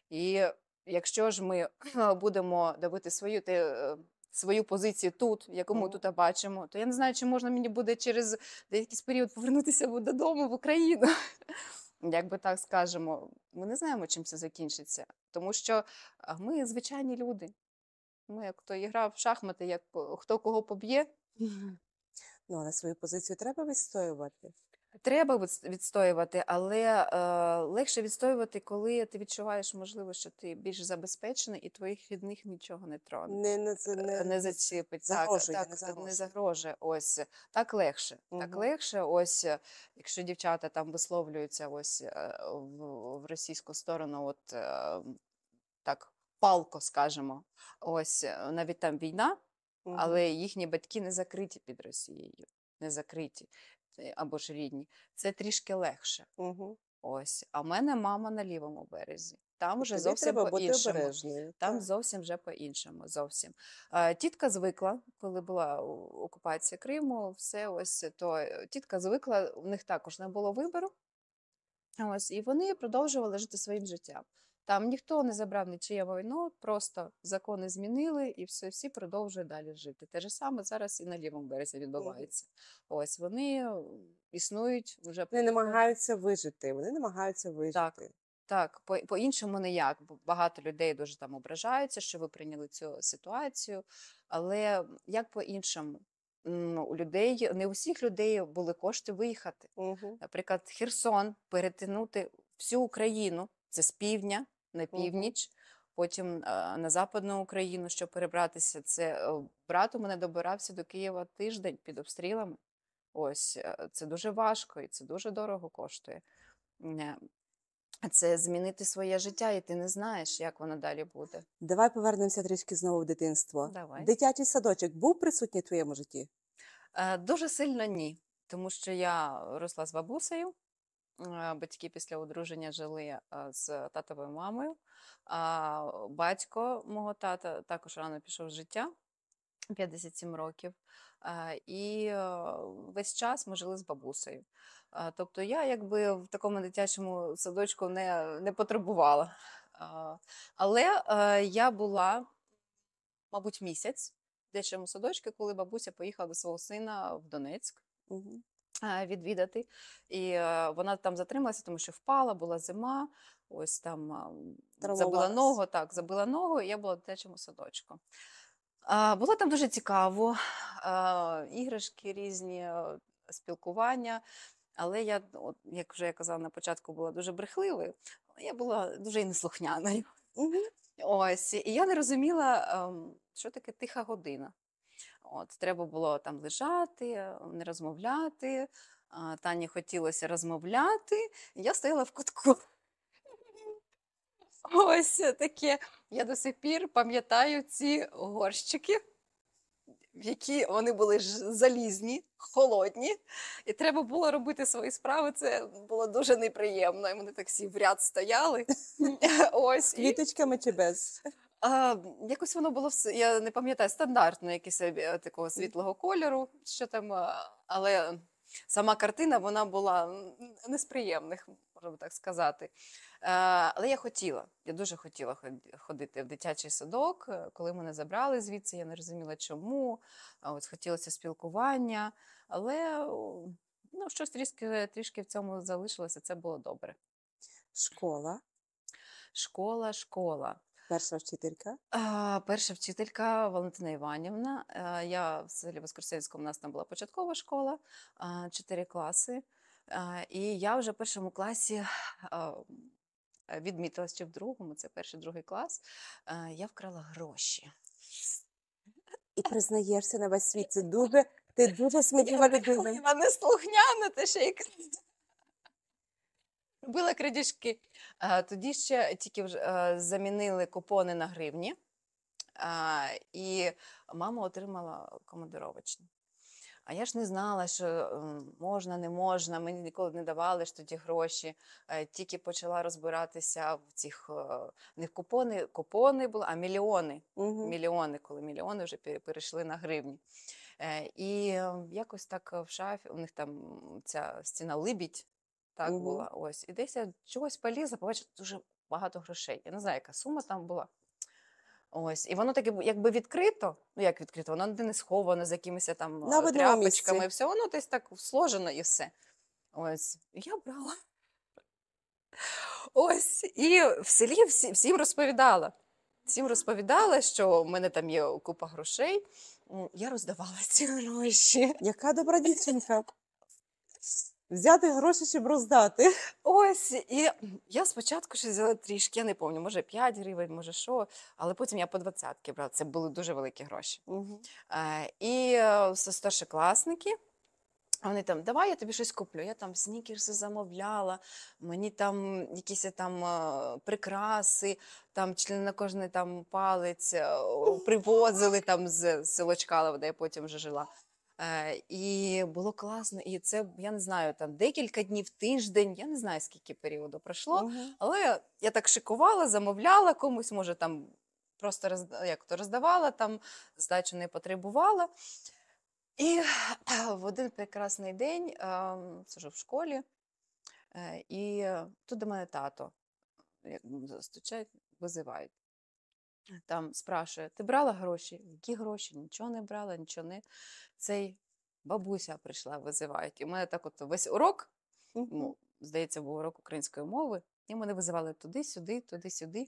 І якщо ж ми (clears throat) будемо давити свою те, е, свою позицію тут, яку mm -hmm. тут бачимо, то я не знаю, чи можна мені буде через якийсь період повернутися додому в Україну. (laughs) Якби так скажемо, ми не знаємо, чим це закінчиться, тому що ми звичайні люди. Ми, як хто грав в шахмати, як хто кого поб'є. Ну, але свою позицію треба відстоювати. Треба відстоювати, але е, легше відстоювати, коли ти відчуваєш, можливо, що ти більш забезпечений і твоїх рідних нічого не троне. Не не, не, е, не заціпить, загрожує, так, так, загрожує. не загрожує. Ось так легше. Угу. Так легше, ось е, якщо дівчата там висловлюються ось е, в, в російську сторону, от так палко скажемо. Ось навіть там війна. Але їхні батьки не закриті під Росією, не закриті е, або ж рідні. Це трішки легше. Угу. Ось, а в мене мама на лівому березі. Там ну, вже зовсім по-іншому. Там так. зовсім вже по-іншому. Зовсім тітка звикла, коли була окупація Криму, все ось то е, тітка звикла. У них також не було вибору. Ось і вони продовжували жити своїм життям. Там ніхто не забрав нічиє майно, просто закони змінили і все, всі продовжують далі жити. Те ж саме зараз і на лівому березі відбувається. Ось вони існують вже Вони намагаються вижити. Вони намагаються вижити. Так. Так, по, по іншому ніяк, бо багато людей дуже там ображаються, що ви прийняли цю ситуацію. Але як по-іншому, у людей не у всіх людей були кошти виїхати. Угу. Наприклад, Херсон перетинути всю Україну це з півдня на північ, потім е, на Западну Україну, щоб перебратися. Це е, брат у мене добирався до Києва тиждень під обстрілами. Ось е, це дуже важко і це дуже дорого коштує. Це змінити своє життя, і ти не знаєш, як воно далі буде. Давай повернемося трішки знову в дитинство. Давай. Дитячий садочок був присутній в твоєму житті? Дуже сильно ні, тому що я росла з бабусею, батьки після одруження жили з татовою мамою. Батько мого тата також рано пішов з життя 57 років. І весь час ми жили з бабусею. Тобто я якби в такому дитячому садочку не, не потребувала. Але я була, мабуть, місяць в дитячому садочку, коли бабуся поїхала до свого сина в Донецьк. Е, відвідати. І е, вона там затрималася, тому що впала, була зима, ось там забила ногу. Так, забила ногу, і я була в дитячому садочку. Було там дуже цікаво, іграшки різні, е, спілкування. Але я, от, як вже я казала на початку, була дуже брехливою, але я була дуже і неслухняною. Угу. Ось, І я не розуміла, ем, що таке тиха година. От треба було там лежати, не розмовляти. Тані хотілося розмовляти. Я стояла в кутку. Ось таке. Я до сих пір пам'ятаю ці горщики, в які вони були ж залізні, холодні, і треба було робити свої справи. Це було дуже неприємно. І Вони так всі в ряд стояли. (laughs) Ось, З квіточками чи без? А, Якось воно було все, я не пам'ятаю, стандартно якесь е, такого світлого кольору, що там, але сама картина вона була не з приємних, можна так сказати. А, е, Але я хотіла, я дуже хотіла ходити в дитячий садок. Е, коли мене забрали звідси, я не розуміла, чому. А от Хотілося спілкування, але ну, щось трішки, трішки в цьому залишилося, це було добре. Школа. Школа, школа. Перша вчителька? А, Перша вчителька Валентина Іванівна. А, е, я в селі Воскресенському у нас там була початкова школа, е, чотири класи. А, е, і я вже в першому класі а, відмітилась, що в другому, це перший другий клас. А, я вкрала гроші. І (laughs) признаєшся на весь світ. Це дуже. Ти дуже смітлива людина. Вона неслухняна, ти ще як. Робила крадіжки. Е, тоді ще тільки вже е, замінили купони на гривні, і мама отримала командировочні. А я ж не знала, що можна, не можна. Мені ніколи не давали ж тоді гроші. Е, тільки почала розбиратися в цих не купони, купони були, а мільйони. Угу. Мільйони, коли мільйони вже перейшли на гривні. І якось так в шафі у них там ця стіна либідь, так угу. була. Ось. І десь я чогось полізла, побачила дуже багато грошей. Я не знаю, яка сума там була. Ось, і воно таке якби відкрито. Ну як відкрито, воно не сховане з якимись е, там На е, тряпочками. Все воно десь так сложено і все. Ось, я брала. Ось. І в селі всі, всім розповідала. Всім розповідала, що в мене там є купа грошей. Я роздавала ці гроші. Яка добра дівчинка взяти гроші, щоб роздати. Ось, і я спочатку ще взяла трішки, я не пам'ятаю, може 5 гривень, може що, але потім я по двадцятки брала. Це були дуже великі гроші. Угу. І е, старшокласники. Вони там, давай я тобі щось куплю. Я там снікерси замовляла, мені там якісь е, там е, прикраси, там чи на кожний там палець привозили там з село Чкалова, де я потім вже жила. Е, і було класно. І це я не знаю, там декілька днів, тиждень. Я не знаю, скільки періоду пройшло, угу. але я так шикувала, замовляла комусь, може там просто роз, як то роздавала, там здачу не потребувала. І (clears throat) в один прекрасний день ем, сижу в школі, е, і тут до мене тато як ну, стучать, визивають там спрашує, ти брала гроші? Які гроші? Нічого не брала, нічого не. Цей бабуся прийшла, визивають. І в мене так от весь урок, ну, здається, був урок української мови, і мене визивали туди-сюди, туди-сюди.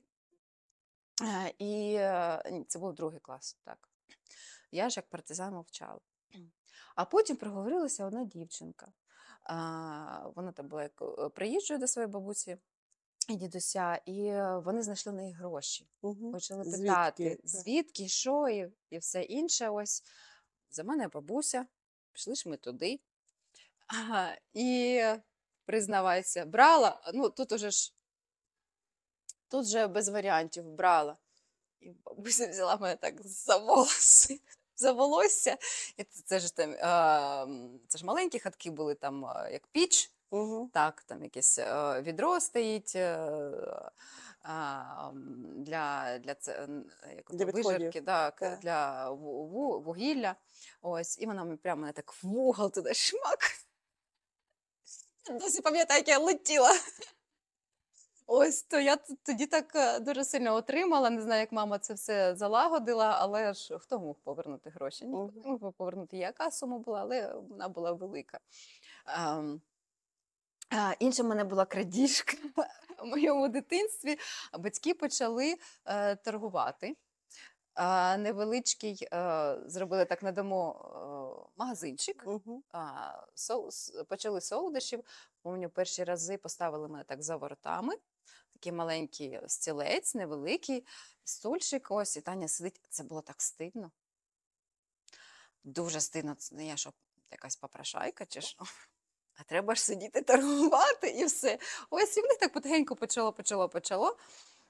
Е, і е, це був другий клас. так. Я ж як партизан мовчала. А потім проговорилася одна дівчинка. Вона там була як е, приїжджою до своєї бабусі, і дідуся, і е, вони знайшли в неї гроші. Угу. Почали питати, звідки, звідки що, і, і все інше. Ось за мене бабуся, пішли ж ми туди. Ага, І е, признавайся, брала, ну тут уже ж тут же без варіантів брала. І бабуся взяла мене так за волоси, (laughs) за волосся. І це, це ж там, е, це ж маленькі хатки були, там, е, як піч. Так, там якесь э, відро стоїть э, для для, це, як для вижирки, так, так. для вугілля. Ось, І вона прямо мене так вугол туди шмак. Досі пам'ятаю, як я летіла. Ось то я тоді так е, дуже сильно отримала. Не знаю, як мама це все залагодила, але ж хто мог повернути гроші? Ніхто не мог повернути. Яка сума була, але вона була велика. Ем, Інша в мене була крадіжка (laughs) в моєму дитинстві. Батьки почали е, торгувати. невеличкий е, зробили так на дому е, магазинчик, почали з солодощів. Помню, перші рази поставили мене так за воротами. Такий маленький стілець, невеликий стульчик. Ось і Таня сидить. Це було так стидно. Дуже стидно. Це Я що, якась попрошайка чи що? А треба ж сидіти торгувати (laughs) і все. Ось і в них так потихеньку почало, почало, почало.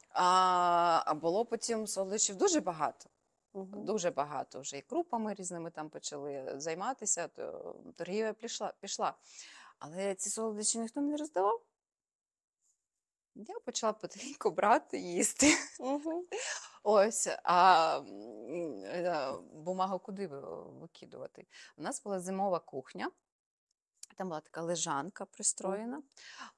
А а було потім солодощів дуже багато. Угу. Дуже багато вже і крупами різними там почали займатися, то торгівля пішла. пішла. Але ці солодощі ніхто не роздавав. Я почала потихеньку брати їсти. Угу. (laughs) Ось, а е, бумагу куди е, викидувати? У нас була зимова кухня. Там була така лежанка пристроєна.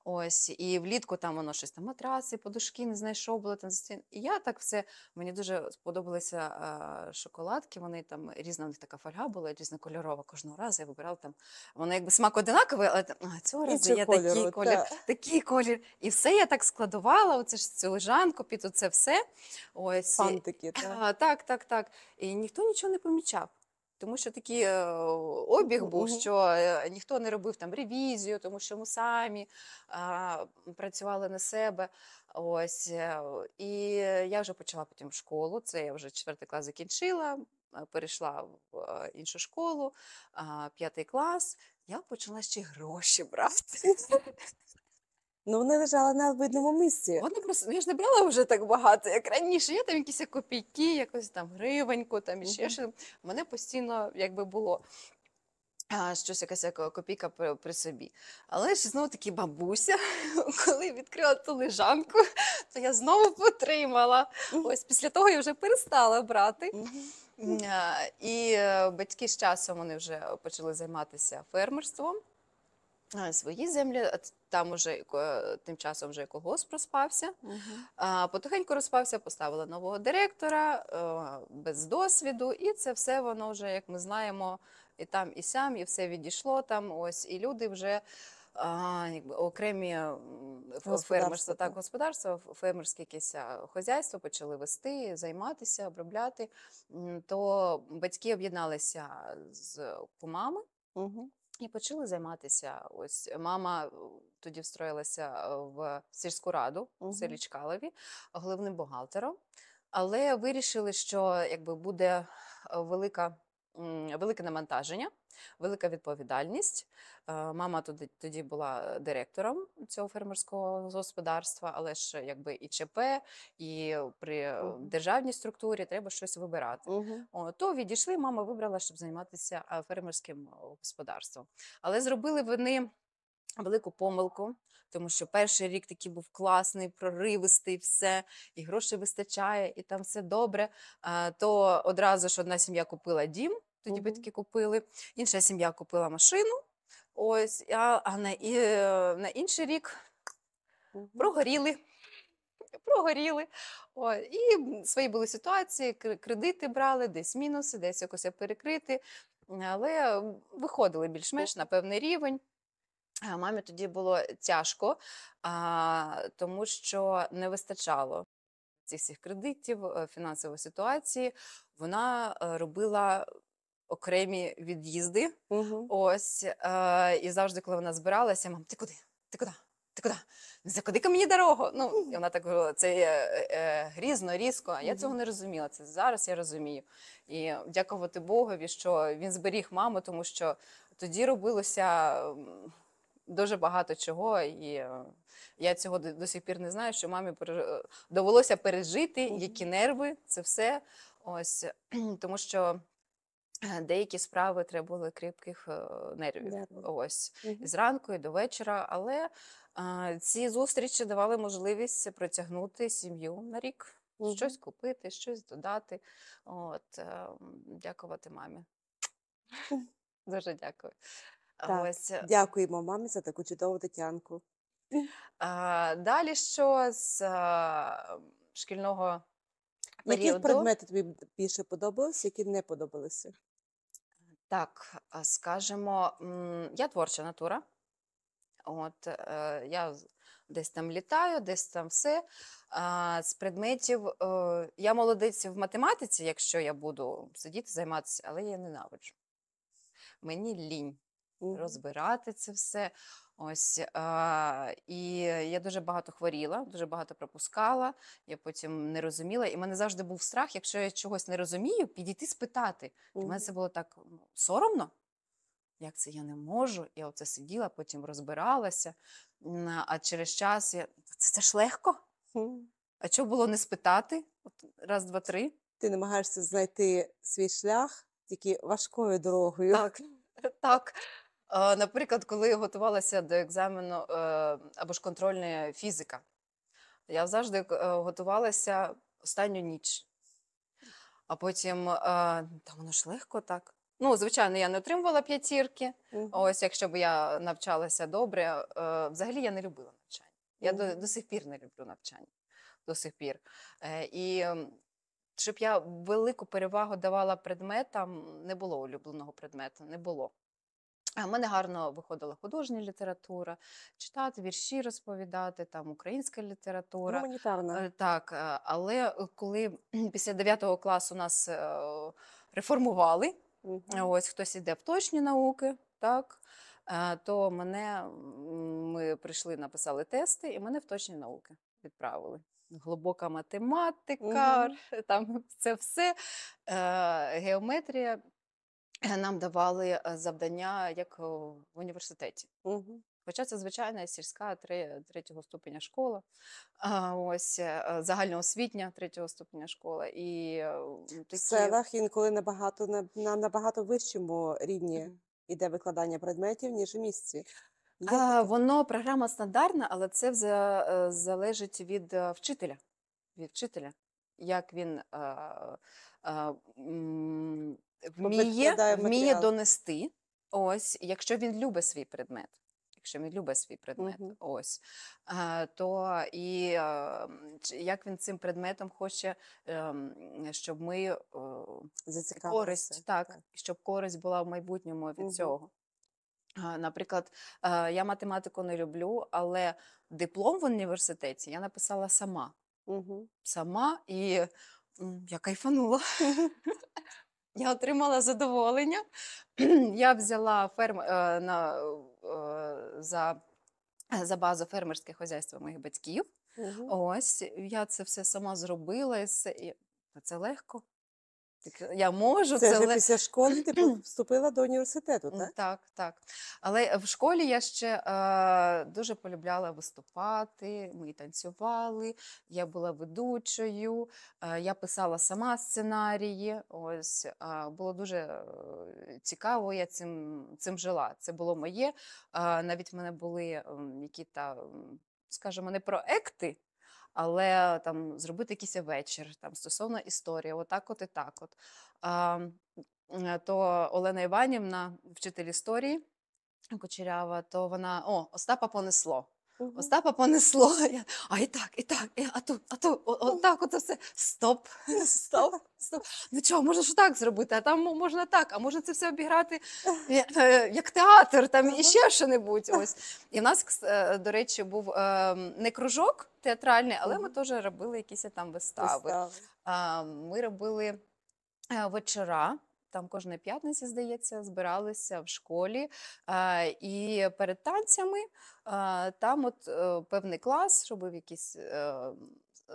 Ось, і влітку там воно щось там матраси, подушки, не знайшов було там за І я так все. Мені дуже сподобалися а, шоколадки. Вони там різна у них така фольга була, різнокольорова кожного разу. Я вибирала там. Вона якби смак одинаковий, але там, а, цього разу я кольору, такий колір, та. такий колір. І все я так складувала. Оце ж цю лежанку, під оце все. Ось. Фантики, так? А, так, так, так. І ніхто нічого не помічав тому що такий е, обіг був, що е, ніхто не робив там ревізію, тому що ми самі а, працювали на себе. Ось е, і я вже почала потім школу. Це я вже четвертий клас закінчила. Перейшла в іншу школу, п'ятий клас. Я почала ще гроші брати. (laughs) Ну, вона лежала на видному місці. Вона просто я ж не брала вже так багато, як раніше. Я там якісь копійки, якось там гривеньку, там і ще щось. Мене постійно якби було. А, щось якась копійка при, при собі. Але ж знову таки бабуся, (laughs) коли відкрила ту лежанку, то я знову потримала. Ось після того я вже перестала брати. А, і е, батьки з часом вони вже почали займатися фермерством свої землі. Там уже тим часом вже когось проспався. Uh Потихеньку розпався, поставили нового директора без досвіду, і це все воно вже, як ми знаємо, і там, і сям, і все відійшло там. Ось і люди вже а, якби Окремі фермерства так, господарства, фермерське якесь хозяйство почали вести, займатися, обробляти. То батьки об'єдналися з кумами. Угу. І почали займатися. Ось е, мама е, тоді встроїлася е, в сільську раду в селі Чкалові, головним бухгалтером. Але вирішили, що якби буде велика велике навантаження, велика відповідальність. Е, мама тоді тоді була директором цього фермерського господарства, але ж якби і ЧП, і при державній структурі треба щось вибирати. Угу. То відійшли, мама вибрала, щоб займатися е, фермерським господарством. Але зробили вони велику помилку тому що перший рік такий був класний, проривистий, все, і грошей вистачає, і там все добре. То одразу ж одна сім'я купила дім, тоді угу. батьки купили, інша сім'я купила машину. Ось, а на і, на інший рік прогоріли. Прогоріли. О, і свої були ситуації, кредити брали, десь мінуси, десь якось перекрити, але виходили більш-менш на певний рівень. Мамі тоді було тяжко, а, тому що не вистачало цих всіх кредитів, е, фінансової ситуації. Вона е, робила окремі від'їзди. Угу. Ось а, е, і завжди, коли вона збиралася, мам, ти куди? Ти куди? Ти куди? Закуди мені дорогу. Ну, і вона так говорила, це е, е, грізно, різко. А Я цього не розуміла. Це зараз я розумію. І дякувати Богові, що він зберіг маму, тому що тоді робилося дуже багато чого, і е, я цього до, сих пір не знаю, що мамі е, довелося пережити, які нерви, це все. Ось (clears throat) тому що. Е, деякі справи треба було кріпких нервів. Ось і зранку і до вечора. Але ці зустрічі давали можливість протягнути сім'ю на рік, mm щось купити, щось додати. От а, ем, дякувати мамі. Дуже дякую. Так. Ось э, дякуємо мамі за таку чудову Тетянку. (laughs) А, Далі що з а, шкільного періоду? Які предмети тобі більше подобалися, які не подобалися? Так, скажімо, я творча натура. От е, я десь там літаю, десь там все. з предметів е, я молодець в математиці, якщо я буду сидіти займатися, але я ненавиджу. Мені лінь угу. розбирати це все. Ось а, і я дуже багато хворіла, дуже багато пропускала. Я потім не розуміла, і в мене завжди був страх, якщо я чогось не розумію, підійти спитати. У угу. мене це було так ну, соромно. Як це я не можу? Я оце сиділа, потім розбиралася. А через час я це, це ж легко. А чого було не спитати? От раз, два, три. Ти намагаєшся знайти свій шлях тільки важкою дорогою. Так, (laughs) так. Наприклад, коли я готувалася до екзамену е, або ж контрольної фізика, я завжди е, готувалася останню ніч, а потім е, та воно ж легко так. Ну, звичайно, я не отримувала п'ятірки. Uh Ось якщо б я навчалася добре, взагалі я не любила навчання. Я uh до, до сих пір не люблю навчання. До сих пір. І щоб я велику перевагу давала предметам, не було улюбленого предмету, не було. У мене гарно виходила художня література, читати вірші, розповідати, там українська ну, література. Гуманітарна. Е, так, е, але е, коли після 9 класу нас реформували, угу. ось хтось іде в точні науки, так, то мене ми прийшли, написали тести, і мене в точні науки відправили. Глибока математика, угу. (laughs) там це все, геометрія. Е, нам давали е, завдання як е, в університеті. Угу. Хоча це звичайна сільська третього ступеня школа, ось загальноосвітня третього ступеня школа. І такі... В селах інколи набагато на набагато вищому рівні іде викладання предметів, ніж у місці. А, воно програма стандартна, але це залежить від вчителя. Від вчителя, як він. А, а, вміє, вміє донести. Ось, якщо він любить свій предмет. Якщо він любить свій предмет, uh ось е, то і е, як він цим предметом хоче, ем, щоб ми користь, так, так, щоб користь була в майбутньому від uh цього. Е, наприклад, я математику не люблю, але диплом в університеті я написала сама. Угу. Сама і я кайфанула. (laughs) (laughs) Я отримала задоволення. (clears throat) Я взяла ферм е, на е, за за базу фермерське хозяйство моїх батьків. Угу. Ось я це все сама зробила. Це легко. Е, я можу. Це, це вже після школи ти типу, (clears throat) вступила до університету, так? Так, так. Але в школі я ще е, дуже полюбляла виступати, ми танцювали, я була ведучою, е, я писала сама сценарії. Ось е, Було дуже е, цікаво, я цим цим жила. Це було моє. Е, навіть в мене були які-то, скажімо, не проекти але там зробити якийсь вечір там стосовно історії, отак, от і так. От а, то Олена Іванівна, вчитель історії Кучерява, то вона о Остапа понесло. Угу. Остапа понесло, (laughs) а і так, і так, і, а тут, а тут, отак, от все. Стоп, (laughs) стоп, стоп. Ну чого, можна ж так зробити, а там можна так, а можна це все обіграти е, е, як театр, там і ще що небудь. Ось. І в нас, е, до речі, був ем, не кружок театральний, але ми теж робили якісь е, там вистави. А, Ми робили е, вечора. Там кожної п'ятниці, здається, збиралися в школі. І перед танцями там от е, певний клас робив якісь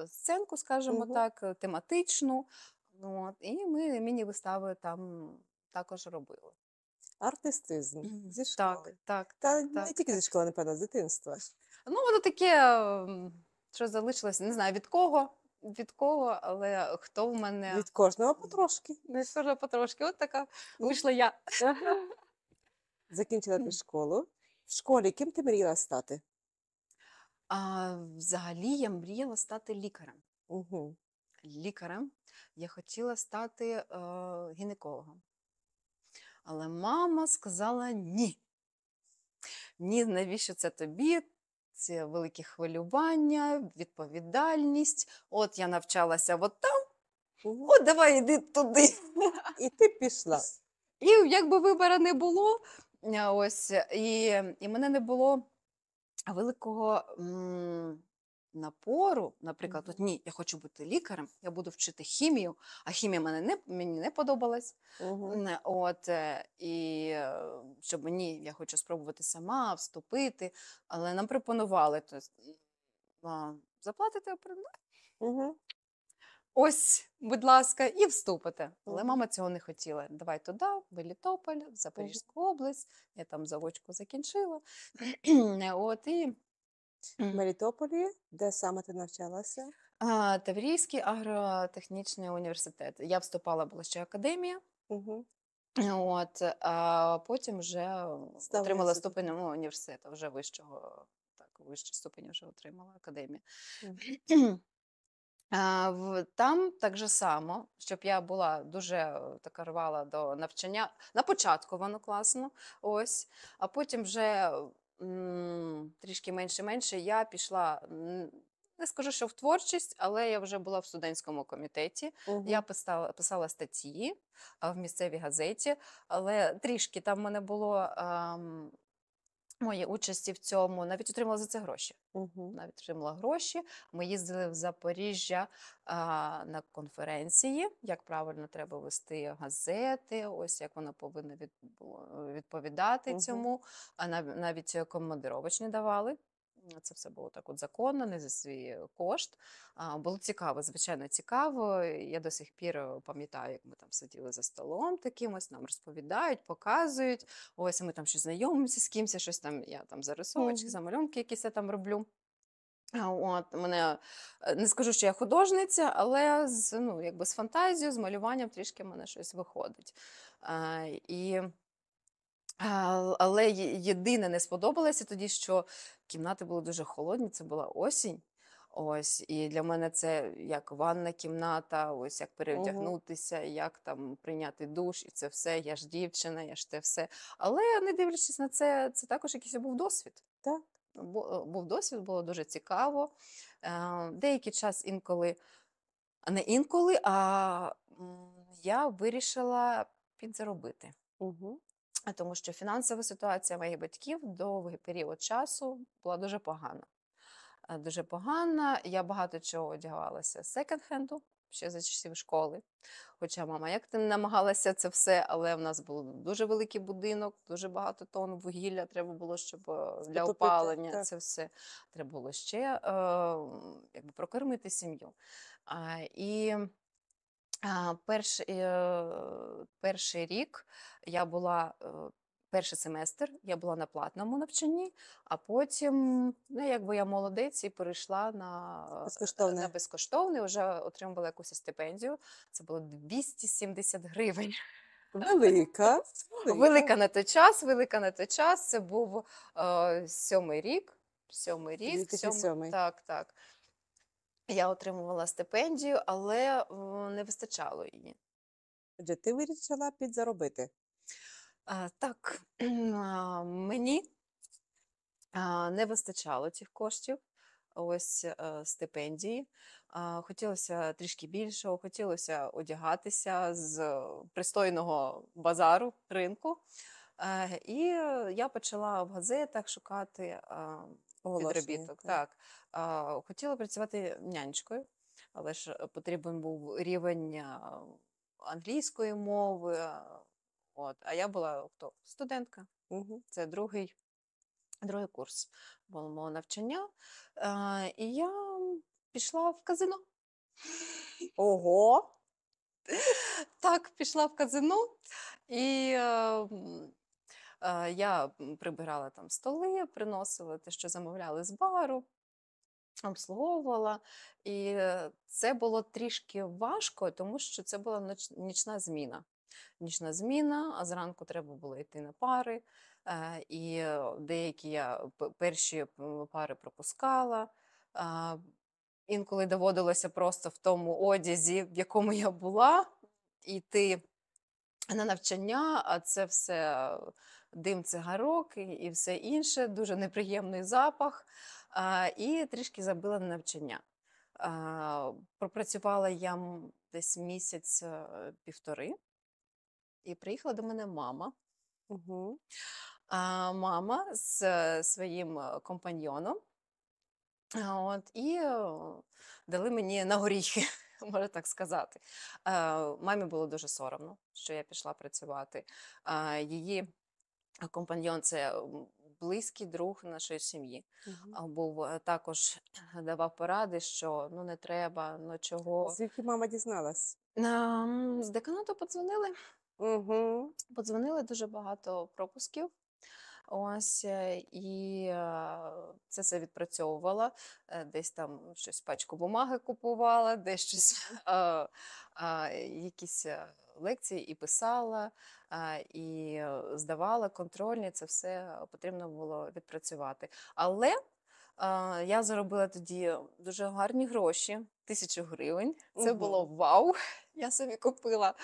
сценку, скажімо угу. так, тематичну. От, І ми міні-вистави там також робили. Артистизм зі школи. Так, так. Та так, не тільки так. зі школи, напевно, з дитинства. Ну, воно таке що залишилося, не знаю від кого, від кого, але хто в мене. Від кожного потрошки. Не кожного потрошки. От така ну, вийшла я. Закінчила ти школу. В школі ким ти мріяла стати? А, Взагалі я мріяла стати лікарем. Угу. Лікарем я хотіла стати е, гінекологом. Але мама сказала ні. Ні, навіщо це тобі? ці великі хвилювання, відповідальність. От я навчалася от там, от давай йди туди. (laughs) І ти пішла. І якби вибора не було, ось, і і мене не було великого. М напору, наприклад, от ні, я хочу бути лікарем, я буду вчити хімію, а хімія мене не мені не подобалась. Uh-huh. От е, і е, щоб мені я хочу спробувати сама вступити, але нам пропонували то заплатити Угу. Ось, будь ласка, і вступите. Але мама цього не хотіла. Давай туди, в Мелітополь, в Запорізьку область. Я там завочку закінчила. (clears throat) От і в Мелітополі, де саме ти навчалася? А, Таврійський агротехнічний університет. Я вступала була ще академія. Угу. От, а потім вже Став отримала ступень ну, університету, вже вищого, так, вищий ступень вже отримала академія. Mm. (clears throat) А, в, Там так же само, щоб я була дуже така рвала до навчання. На початку воно класно, ось, а потім вже трішки менше-менше, я пішла. Не скажу, що в творчість, але я вже була в студентському комітеті. Угу. Я писала писала статті в місцевій газеті, але трішки там в мене було ем, моєї участі в цьому, навіть отримала за це гроші. Угу. Навіть отримала гроші. Ми їздили в Запоріжжя а, на конференції, як правильно треба вести газети, ось як воно повинно від, відповідати угу. цьому. А нав, навіть командировочні давали. Це все було так от законно, не за свій кошт. Було цікаво, звичайно, цікаво. Я до сих пір пам'ятаю, як ми там сиділи за столом таким, ось нам розповідають, показують. Ось ми там щось знайомимося з кимось, щось там. Я там за зарисовочки, замальонки якісь я там роблю. От мене э, не скажу, що я художниця, але з ну якби з фантазією, з малюванням трішки в мене щось виходить. А, і але єдине не сподобалося тоді, що кімнати були дуже холодні, це була осінь. Ось і для мене це як ванна кімната, ось як перевдягнутися, як там прийняти душ, і це все. Я ж дівчина, я ж те все. Але не дивлячись на це, це також якийсь був досвід. Так, е, був досвід, було дуже цікаво. Е, деякий час інколи, не інколи, а я вирішила підзаробити. Угу тому що фінансова ситуація моїх батьків довгий період часу була дуже погана. Е, дуже погана. Я багато чого одягалася з секонд-хенду ще за часів школи. Хоча мама як тим намагалася це все, але в нас був дуже великий будинок, дуже багато тонн вугілля треба було, щоб е, для опалення це все треба було ще е, якби прокормити сім'ю. А, І Перш, е, перший рік я була. Е, перший семестр я була на платному навчанні, а потім, ну якби я молодець, і перейшла на е, безкоштовне. на безкоштовне, вже отримувала якусь стипендію. Це було 270 гривень. Велика. (laughs) Велика, велика на той час, велика на той час. Це був е, сьомий рік. Сьомий рік, 2007. Сьом... так, так. Я отримувала стипендію, але не вистачало її. Отже, ти вирішила підзаробити. А, Так, (clears throat) а, мені а, не вистачало цих коштів, ось е, стипендії. А, Хотілося трішки більшого, хотілося одягатися з пристойного базару, ринку. Е, І я почала в газетах шукати підробіток. Так. так. Хотіла працювати нянькою, але ж е, потрібен був рівень е, англійської мови. Е, от. А я була хто? Студентка. Угу. Це другий другий курс мого навчання. І я пішла в казино. Ого! (laughs) Так, пішла в казино і. Ем, Е, я прибирала там столи, приносила те, що замовляли з бару. Обслуговувала, і е, це було трішки важко, тому що це була нічна зміна. Нічна зміна, а зранку треба було йти на пари, е, і деякі я перші пари пропускала. Інколи доводилося просто в тому одязі, в якому я була, йти на навчання, а це все дим цигарок і, все інше, дуже неприємний запах, і трішки забила на навчання. пропрацювала я десь місяць-півтори, е, і приїхала до мене мама. Угу. Мама з е, своїм е, компаньйоном. От, І дали мені на горіхи, (laughs) можна так сказати. Мамі було дуже соромно, що я пішла працювати. Її компаньйон це близький друг нашої сім'ї. Угу. Був е, також (clears throat) давав поради, що ну не треба, ну чого. Звідки мама дізналась? Нам з деканату подзвонили. Угу. Подзвонили дуже багато пропусків. Ось е, і е, це все відпрацьовувала. Десь там щось пачку бумаги купувала, десь щось, а, (laughs) а, якісь лекції і писала, і е, здавала контрольні. Це все е, потрібно було відпрацювати. Але я заробила тоді дуже гарні гроші, тисячу гривень. Це було вау! (laughs) Я собі купила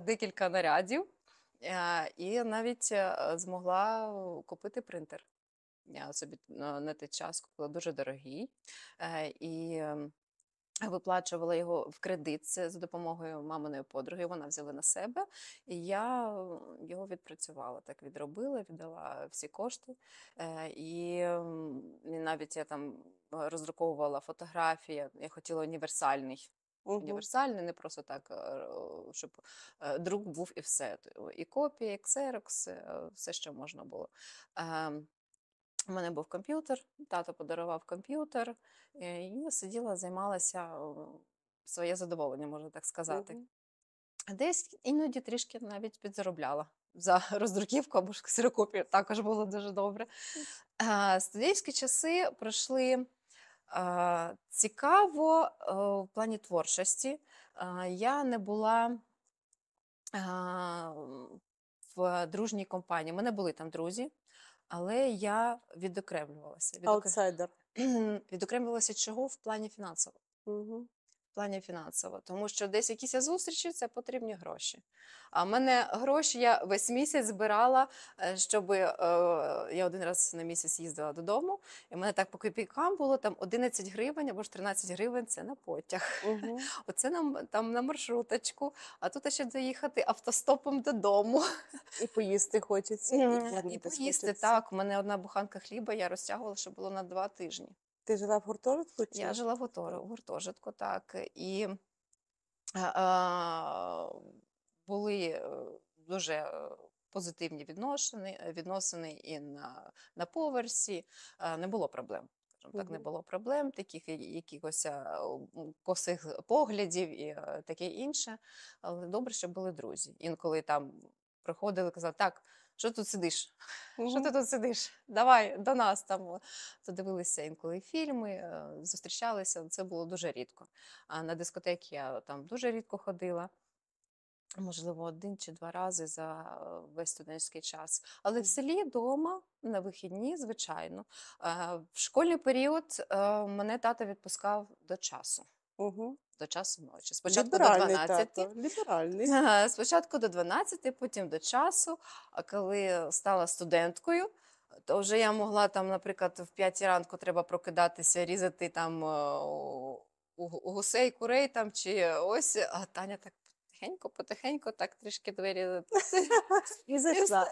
декілька нарядів і навіть е, змогла купити принтер. Я собі на той час купила дуже дорогий. І Виплачувала його в кредит це за допомогою маминої подруги. Вона взяла на себе, і я його відпрацювала. Так відробила, віддала всі кошти. Е, і, і навіть я там е, роздруковувала фотографії. Я хотіла універсальний. Угу. Універсальний, не просто так, е, щоб друк був і все. І копія, і ксерокс, все, що можна було. Ем, у мене був комп'ютер, тато подарував комп'ютер е, і сиділа, займалася своє задоволення, можна так сказати. Mm -hmm. Десь іноді трішки навіть підзаробляла за (laughs) роздруківку або ж ксерокопію, також було дуже добре. Студентські часи пройшли. Цікаво в плані творчості. Я не була в дружній компанії. У мене були там друзі, але я відокремлювалася. Аутсайдер. (clears throat) Відокремлювалася чого в плані фінансово. Угу плані фінансово, тому що десь якісь зустрічі це потрібні гроші. А в мене гроші я весь місяць збирала, е, щоб е, я один раз на місяць їздила додому, і в мене так по копійкам було там 11 гривень або ж 13 гривень це на потяг. Угу. (laughs) Оце нам там на маршруточку, а тут ще доїхати автостопом додому. І поїсти хочеться. І, і поїсти хочеться. так. У мене одна буханка хліба, я розтягувала, що було на два тижні. Ти жила в гуртожитку? Чи? Я жила в гуртожитку, так. І а, були э, дуже позитивні відносини э, відносини і на на поверсі, не було проблем. Скажімо так, не було проблем, таких якихось косих поглядів і таке інше. Але добре, що були друзі. Інколи там приходили, казали, так. Що тут сидиш? Mm -hmm. Що ти тут сидиш? Давай до нас там дивилися інколи фільми, е, зустрічалися. Це було дуже рідко. А на дискотеки я там дуже рідко ходила. Можливо, один чи два рази за е, весь студентський час. Але в селі вдома на вихідні, звичайно. Е, в школьний період мене тато відпускав до часу. Угу до часу ночі. Спочатку ліберальний, до 12. Тато, ліберальний. Спочатку до 12, потім до часу. А коли стала студенткою, то вже я могла там, наприклад, в 5 ранку треба прокидатися, різати там е, у гусей, курей там чи ось. А Таня так потихеньку-потихеньку, так трішки двері (laughs) і зайшла.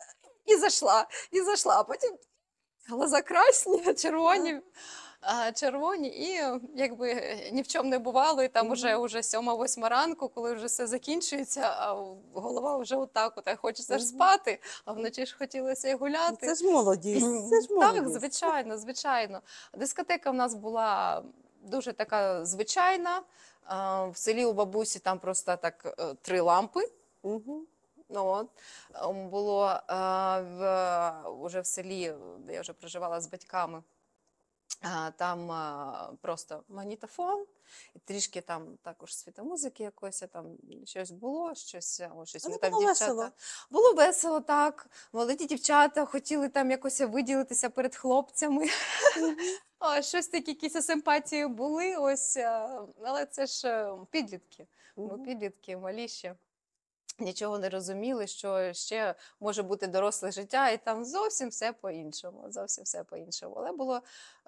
І зайшла, і зайшла. а Потім глаза красні, (laughs) червоні червоні, і е, якби е, ні в чому не бувало, і там вже уже сьома-восьма ранку, коли вже все закінчується, а голова вже отак, от, а хочеться ж спати, а вночі ж хотілося і гуляти. Це ж молодість. Так, звичайно, звичайно. Дискотека в нас була дуже така звичайна. В селі у бабусі там просто так е, три лампи. Ну, от. Ем, було а, в, уже в селі, де я вже проживала з батьками. Там просто магнітофон, трішки там також світомузики якоїсь, там щось було, щось о, щось ну, там було дівчата. Весело. Було весело, так. Молоді дівчата хотіли там якось виділитися перед хлопцями. Mm -hmm. (laughs) Щось такі якісь симпатії були. Ось, але це ж е, підлітки. Mm -hmm. Ми підлітки малі ще. (laughs) нічого не розуміли, що ще може бути доросле життя, і там зовсім все по-іншому. Зовсім все по-іншому. Але було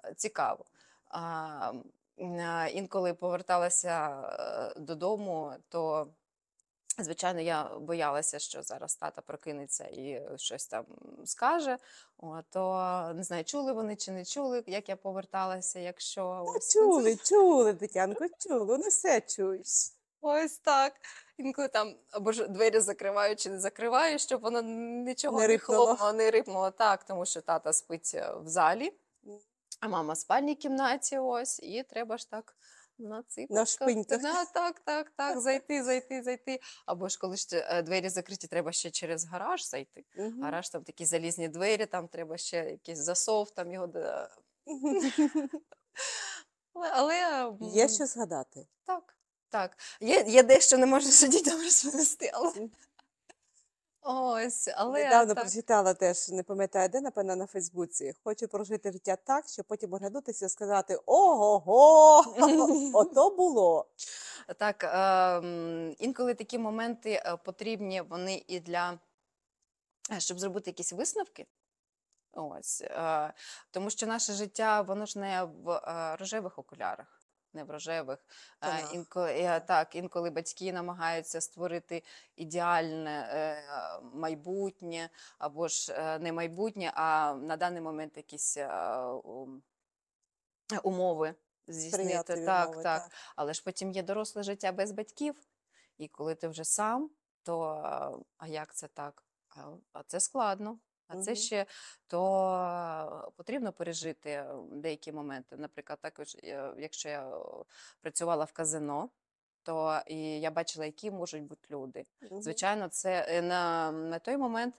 е, цікаво. А, Інколи поверталася е, додому, то Звичайно, я боялася, що зараз тата прокинеться і щось там скаже. О, то не знаю, чули вони чи не чули, як я поверталася, якщо Та, ну, чули, чули, дитянко, чули, не ну, все чуєш. Ось так інколи там або ж двері закриваю чи не закриваю, щоб воно нічого не, не хлопнуло, не рипнуло. Так, тому що тата спить е, в залі, а мама в спальній кімнаті. Ось, і треба ж так. На ципочках. Е, на Так, так, так, зайти, зайти, зайти. Або ж коли ще двері закриті, треба ще через гараж зайти. Угу. Гараж там такі залізні двері, там треба ще якийсь засов, там його. (laughs) але, але... Є що згадати. Так. Так, є є дещо не можу сидіти розповісти, але ось, але недавно так... прочитала теж, не пам'ятаю, де напевно на Фейсбуці. Хочу прожити життя так, щоб потім оглянутися і сказати ого, го (laughs) ото було. Так, е інколи такі моменти е, потрібні вони і для е, щоб зробити якісь висновки. Ось, е тому що наше життя, воно ж не в е рожевих окулярах неврожевих. Е, інколи, так, інколи батьки намагаються створити ідеальне е, майбутнє, або ж е, не майбутнє, а на даний момент якісь умови здійснити. Так, так, так. Але ж потім є доросле життя без батьків, і коли ти вже сам, то а як це так? А це складно. А це ще то е, потрібно пережити деякі моменти. Наприклад, також е, якщо я працювала в казино. То і я бачила, які можуть бути люди. Звичайно, це е, на на той момент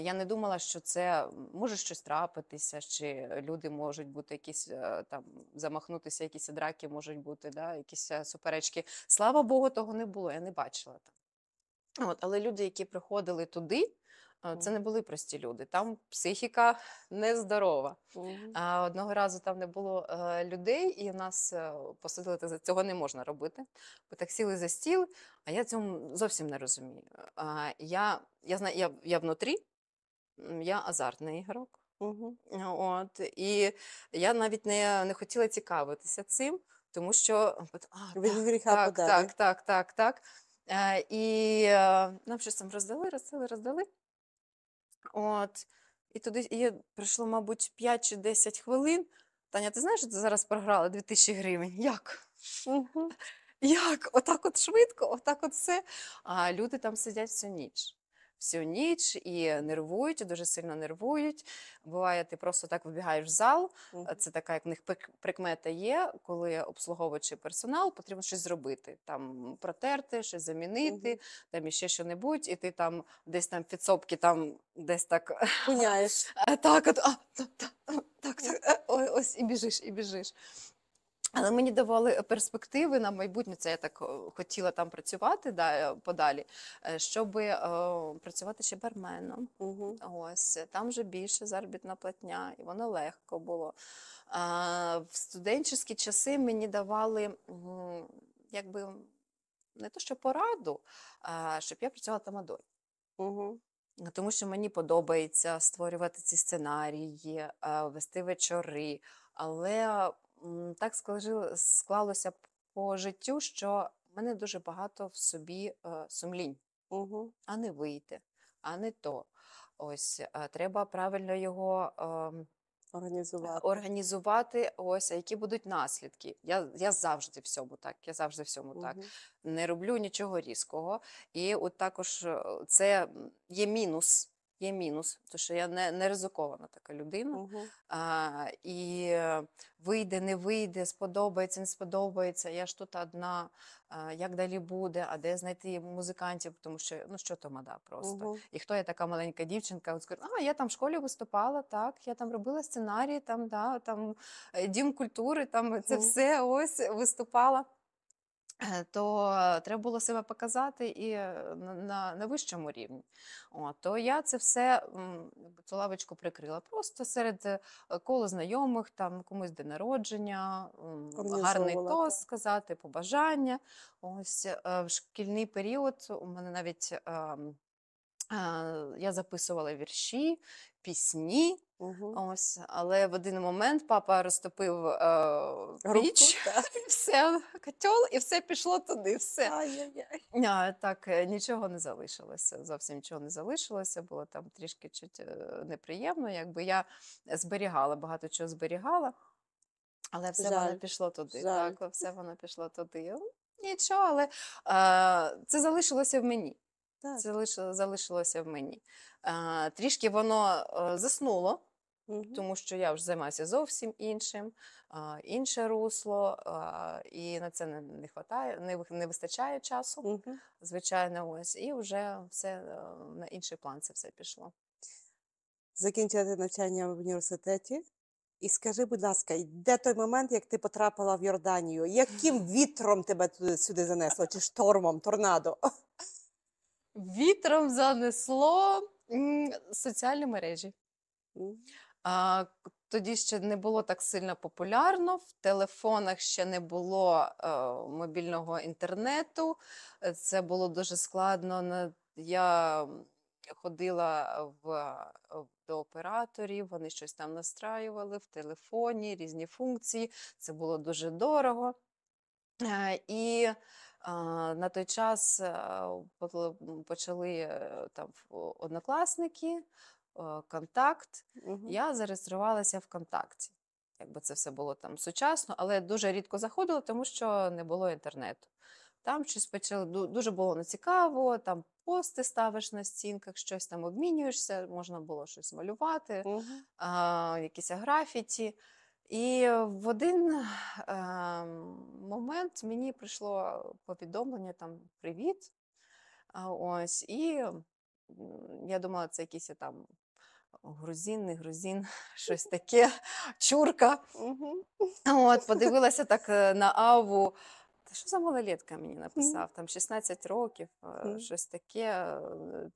я не думала, що це може щось трапитися, чи люди можуть бути якісь там замахнутися, якісь драки можуть бути, да, якісь суперечки. Слава Богу, того не було, я не бачила там. От, Але люди, які приходили туди, це не були прості люди. Там психіка (laughs) нездорова. одного разу там не було е, людей, і нас е, посадили за цього не можна робити. Бо так сіли за стіл, а я цьому зовсім не розумію. Я я знаю, я я внутрі, я азартний ігрок. Угу. От, І я навіть не, не хотіла цікавитися цим, тому що а, так, так, так, так, так, е, так. І нам щось там роздали, роздали, роздали. От. І туди і пройшло, мабуть, 5 чи 10 хвилин. Таня, ти знаєш, що ти зараз програла 2000 гривень? Як? Угу. Як? Отак от швидко, отак от все. А люди там сидять всю ніч всю ніч і нервують, дуже сильно нервують. Буває, ти просто так вибігаєш в зал. Це така, як в них прикмета є, коли обслуговуючий персонал потрібно щось зробити. Там протерти, щось замінити, там іще що небудь, і ти там десь там підсобки, там десь так Пуняєш. (laughs) так, от, а, так, так, е, ось і біжиш, і біжиш. Але мені давали е, перспективи на майбутнє. Це я так хотіла там працювати да, е, подалі, е, щоб е, працювати ще барменом. Угу. Ось там вже більше заробітна платня, і воно легко було. Е, в студентські часи мені давали якби не то, що пораду, а щоб я працювала там Угу. Тому що мені подобається створювати ці сценарії, вести вечори. Але так склалося по життю, що в мене дуже багато в собі е, сумлінь, Угу. а не вийти, а не то. Ось е, треба правильно його ем, е, організувати. організувати. Ось а які будуть наслідки. Я я завжди всьому так. Я завжди всьому угу. так не роблю нічого різкого. І от також це є мінус є мінус, тому що я не не ризикована така людина. Угу. А, І е, вийде, не вийде, сподобається, не сподобається. Я ж тут одна, а, як далі буде, а де знайти музикантів, тому що ну що то мада просто. Угу. І хто я така маленька дівчинка? От скажу, а я там в школі виступала, так, я там робила сценарії, там да, там е, дім культури, там це угу. все ось виступала. Е, то треба було себе показати і е, на на, на вищому рівні. О, то я це все цю лавочку прикрила. Просто серед е, коло знайомих, там комусь де народження, гарний тост сказати, побажання. Ось в шкільний період у мене навіть. Ем, я записувала вірші, пісні, Угу. Ось, але в один момент папа розтопив е, піч, (laughs) і все котел, і все пішло туди. Все А, так е, нічого не залишилося. Зовсім нічого не залишилося. Було там трішки чуть е, неприємно. Якби я зберігала багато чого зберігала, але все Жаль. воно пішло туди. Жаль. Так, все воно пішло туди. Нічого, але е, це залишилося в мені. Так. Це залишилося в мені. Е, трішки воно заснуло угу. тому що я вже займаюся зовсім іншим, інше русло, і на це не не хватає, не не вистачає часу. Угу. Звичайно, ось і вже все на інший план це все пішло. Закінчити навчання в університеті. І скажи, будь ласка, де той момент, як ти потрапила в Йорданію? Яким (laughs) вітром тебе туди сюди занесло? Чи штормом, торнадо? Вітром занесло соціальні мережі. А, Тоді ще не було так сильно популярно, в телефонах ще не було а, е, мобільного інтернету. Це було дуже складно. Я ходила в, до операторів, вони щось там настраювали в телефоні, різні функції. Це було дуже дорого. Е, а, і на той час е, почали там однокласники, Э, контакт. Угу. Я зареєструвалася в контакті. Якби це все було там сучасно, але дуже рідко заходила, тому що не було інтернету. Там щось почало дуже було нецікаво, там пости ставиш на стінках, щось там обмінюєшся, можна було щось малювати, угу. а, якісь графіті. І в один а, е, момент мені прийшло повідомлення там Привіт. ось, І я думала, це якийсь там грузин, не грузин, (laughs) щось таке, чурка. От, Подивилася так е, на аву. Та що за малолітка мені написав? Там 16 років, е, щось таке, е,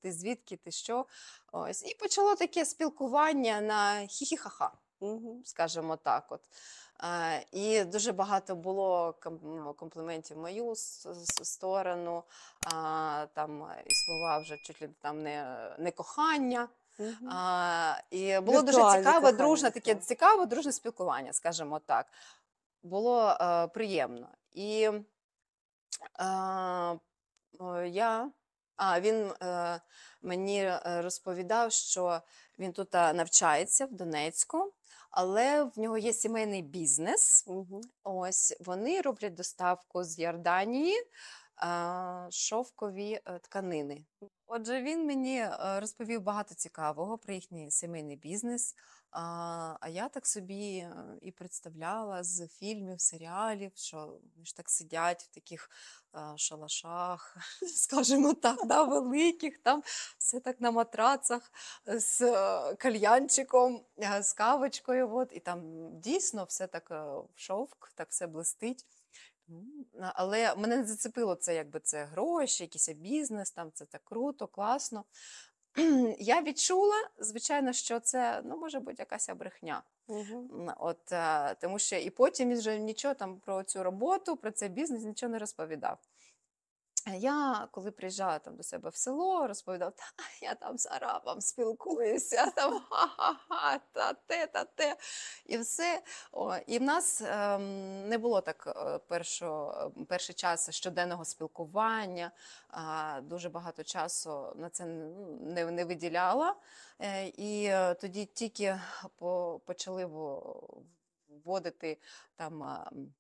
ти звідки, ти що? Ось. І почало таке спілкування на хі-хі-ха-ха. Скажімо так, от і дуже багато було ну, компліментів в мою сторону, там і слова вже чуть ли там не не кохання. Угу. А, І було Віртуальне дуже цікаве, кохання, дружне, таке цікаве, дружне спілкування, скажімо так. Було е, приємно. І е, я, а він е, мені е, розповідав, що він тут е, навчається в Донецьку, але в нього є сімейний бізнес. Угу. Ось вони роблять доставку з Йорданії шовкові е, тканини. Отже, він мені е, розповів багато цікавого про їхній сімейний бізнес. А я так собі е, і представляла з фільмів, серіалів, що вони ж так сидять в таких шалашах, (laughs) скажімо так, да, великих, там все так на матрацах з кальянчиком, з кавочкою. От, І там дійсно все так в шовк, так все блистить. Ну, але мене не зацепило це, якби це гроші, якийсь бізнес, там це так круто, класно. (clears throat) Я відчула, звичайно, що це ну, може бути якась брехня. Угу. От, е, Тому що і потім він вже нічого там про цю роботу, про цей бізнес нічого не розповідав. Я коли приїжджала там до себе в село, розповідав, та я там з арабом спілкуюся, (laughs) там ха-ха-ха, та те, та те. І все. О, І в нас ем, не було так е, першо, ем, перший час щоденного спілкування, а, дуже багато часу на це ну, не не виділяла. Е, І е, тоді тільки по, почали вводити там. Ем,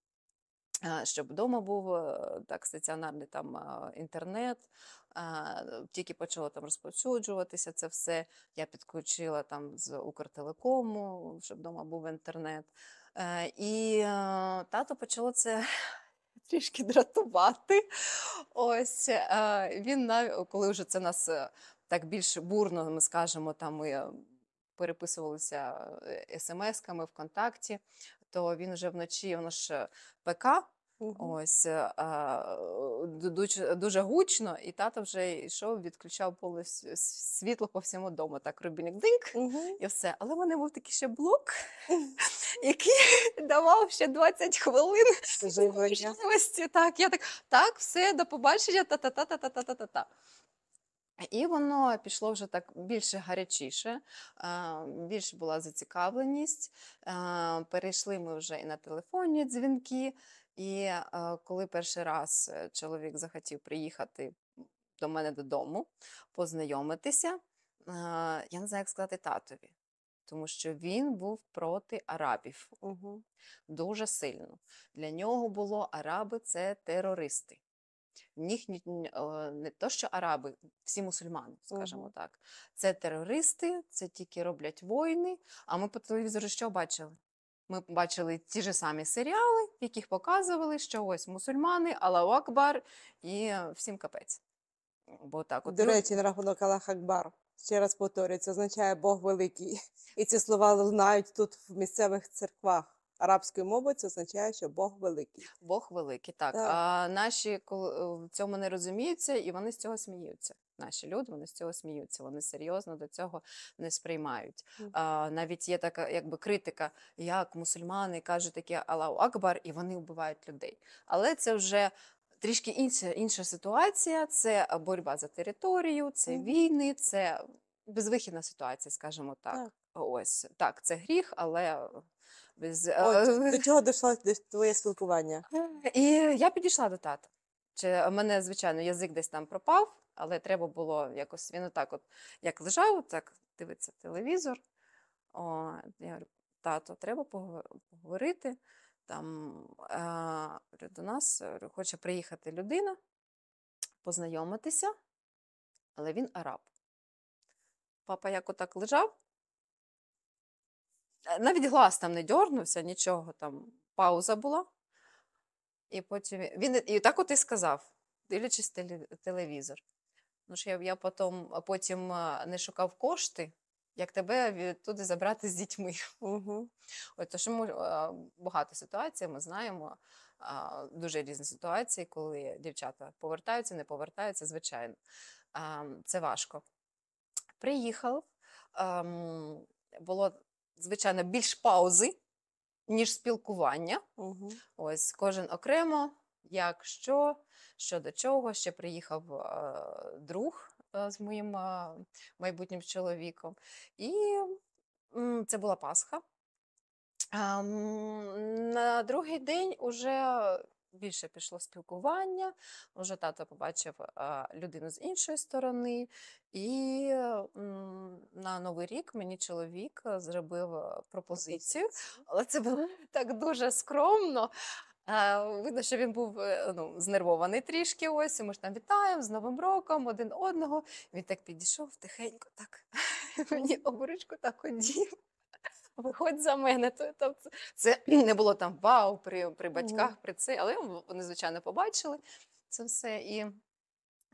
щоб вдома був е, так стаціонарний там інтернет, тільки почало там розповсюджуватися це все. Я підключила там з Укртелекому, щоб вдома був інтернет. Е, і е, тато почало це (laughs) трішки дратувати. Ось він коли вже це нас так більш бурно, ми скажемо, там ми переписувалися смс-ками ВКонтакті то він вже вночі воно ж е, ПК. Угу. Ось е, е, дуже, дуже гучно, і тато вже йшов, відключав поле світло по всьому дому. Так рубільник динк угу. і все. Але в мене був такий ще блок, (laughs) який (laughs) давав ще 20 хвилин. Можливості. Так, я так, так, все, до побачення, та та та та та та та і воно пішло вже так більше гарячіше, більше була зацікавленість. Перейшли ми вже і на телефонні дзвінки. І коли перший раз е, чоловік захотів приїхати до мене додому, познайомитися, я не знаю, як сказати татові, тому що він був проти арабів угу. дуже сильно. Для нього було араби це терористи в не то, що араби, всі мусульмани, скажімо угу. так. Це терористи, це тільки роблять війни. А ми по телевізору що бачили? Ми бачили ті ж самі серіали, в яких показували, що ось мусульмани, Аллаху Акбар і всім капець. Бо так от До речі, на рахунок Аллах Акбар. Ще раз повторюю, це означає Бог великий, (laughs) і ці слова лунають тут в місцевих церквах. Арабської мовою це означає, що Бог великий. Бог великий, так. так. А наші в цьому не розуміються, і вони з цього сміються. Наші люди вони з цього сміються, вони серйозно до цього не сприймають. Mm А, Навіть є така, якби критика, як мусульмани кажуть таке Аллаху Акбар, і вони вбивають людей. Але це вже. Трішки інша інша ситуація це боротьба за територію, це mm -hmm. війни, це безвихідна ситуація, скажімо так. так. Ось так, це гріх, але (laughs) до чого дійшло твоє спілкування? Е, і я підійшла до тата. Чи у мене, звичайно, язик десь там пропав, але треба було якось він отак, от як лежав, так дивиться телевізор. О, Я говорю, тато, треба поговорити. Там е, до нас хоче приїхати людина, познайомитися, але він араб. Папа як отак лежав, Е, навіть глаз там не дьорнувся, нічого там, пауза була. І потім він і так от і сказав, дивлячись телевізор. Ну що я я потім потім не шукав кошти, як тебе туди забрати з дітьми. Угу. От, то, що ми, багато ситуацій ми знаємо, дуже різні ситуації, коли дівчата повертаються, не повертаються, звичайно. Це важко. Приїхав, було звичайно, більш паузи, ніж спілкування. Угу. Ось кожен окремо, як що, що до чого. Ще приїхав е, друг е, з моїм е, майбутнім чоловіком. І е, це була Пасха. Е, на другий день уже більше пішло спілкування. Вже тато побачив людину з іншої сторони, і на новий рік мені чоловік е, зробив е, пропозицію, але це було (laughs) так дуже скромно. Видно, що він був е, ну, знервований трішки. Ось і ми ж там вітаємо з Новим роком один одного. Він так підійшов тихенько, так (laughs) мені обручку так одів. Виходь за мене. Тобто це (clears throat) не було там вау при при батьках, при це, але вони, звичайно, побачили це все і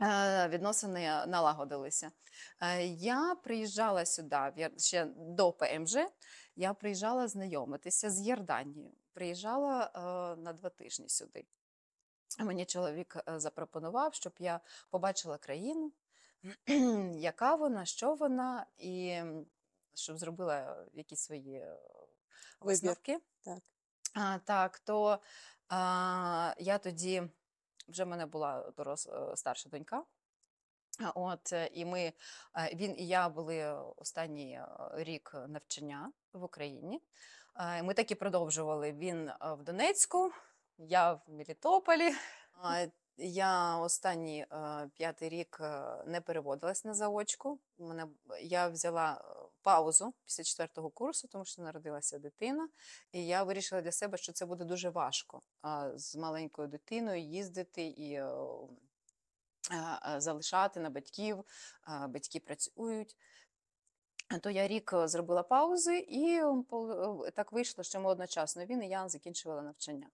е, відносини налагодилися. Е, я приїжджала сюди ще до ПМЖ. Я приїжджала знайомитися з Єрданією. Приїжджала е, на два тижні сюди. Мені чоловік запропонував, щоб я побачила країну, (clears throat) яка вона, що вона, і щоб зробила якісь свої е, висновки. Так. А, так, то а, я тоді вже в мене була доросла е, старша донька. От е, і ми він і я були останній рік навчання в Україні. Ми так і продовжували. Він в Донецьку, я в Мелітополі. Я останній п'ятий рік не переводилась на заочку. Мене я взяла паузу після четвертого курсу, тому що народилася дитина, і я вирішила для себе, що це буде дуже важко з маленькою дитиною їздити і е, залишати на батьків. Батьки працюють. То я рік е, зробила паузи, і е, так вийшло, що ми одночасно він і я закінчували навчання.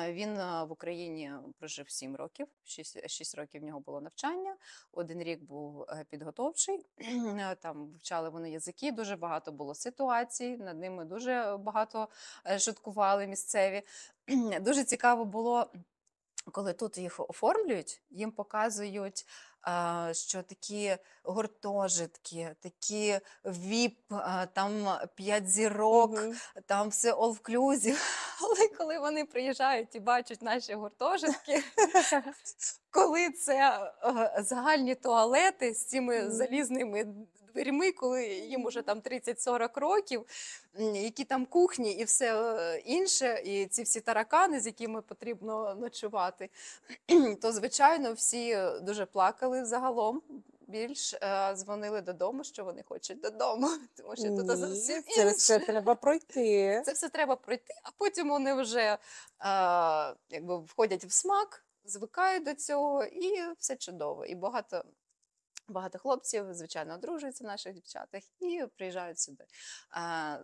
Е, він в Україні прожив 7 років, 6, 6 років в нього було навчання. Один рік був підготовчий. (clears throat) Там вивчали вони язики. Дуже багато було ситуацій. Над ними дуже багато шуткували місцеві. (clears throat) Дуже цікаво було коли тут їх оформлюють, їм показують, що такі гуртожитки, такі віп, там п'ять зірок, угу. там все all-inclusive. (laughs) Але коли вони приїжджають і бачать наші гуртожитки, (laughs) коли це е, загальні туалети з цими залізними пирми, коли їм уже там 30-40 років, які там кухні і все е, інше, і ці всі таракани, з якими потрібно ночувати, (clears throat) то звичайно всі е, дуже плакали загалом. Більш е, дзвонили додому, що вони хочуть додому, (laughs) тому що тут зовсім Це все треба пройти. Це все треба пройти, а потім вони вже е, якби входять в смак, звикають до цього, і все чудово. І багато Багато хлопців, звичайно, одружуються в наших дівчатах і приїжджають сюди.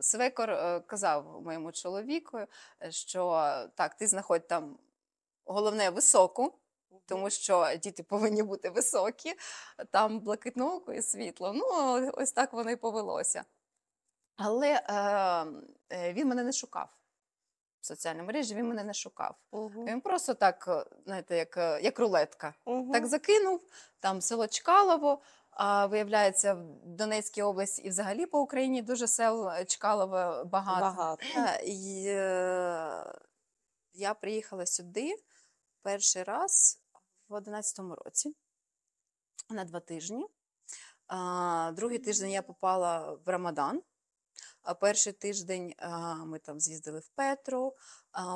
Свекор е, казав моєму чоловіку, е, що е, так, ти знаходь там головне високу, тому що діти повинні бути високі, там блакитну око і світло. Ну, ось так воно і повелося. Але ем, е, він мене не шукав в соціальній мережі, він мене не шукав. Угу. Він просто так, е, знаєте, як е, як рулетка. Угу. Так закинув, там село Чкалово. А виявляється, в Донецькій області і взагалі по Україні дуже сел е, Чкалово багато. багато. І, е, Я приїхала сюди перший раз в 11-му році на два тижні. А, Другий тиждень я попала в Рамадан. А Перший тиждень ми там з'їздили в Петру,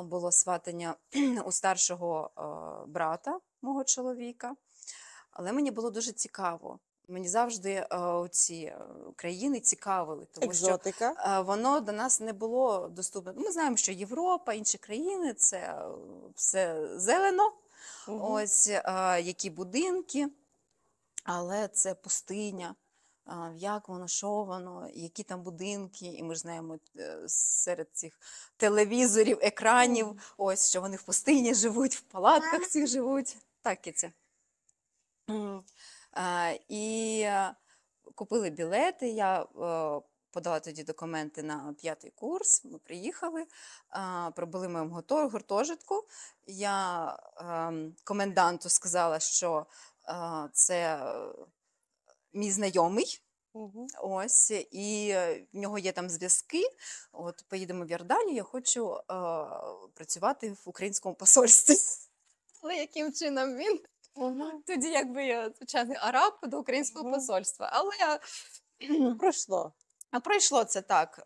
було сватання (clears throat) у старшого брата мого чоловіка. Але мені було дуже цікаво. Мені завжди ці країни цікавили, тому Екзотика. що воно до нас не було доступне. Ми знаємо, що Європа, інші країни це все зелено, угу. ось які будинки, але це пустиня як воно, що воно, які там будинки, і ми ж знаємо е, серед цих телевізорів, екранів, ось що вони в пустині живуть, в палатках цих живуть. Так і це. І е, купили білети. Я е, подала тоді документи на п'ятий курс. Ми приїхали, пробули моєму гуртожитку. Я ем, коменданту сказала, що це мій знайомий. Угу. Ось, і е, в нього є там зв'язки. От поїдемо в Йорданію, я хочу е, працювати в українському посольстві. (laughs) Але яким чином він? Угу. Тоді, якби я звичайний араб до українського угу. посольства. Але (clears throat) пройшло. А пройшло це так.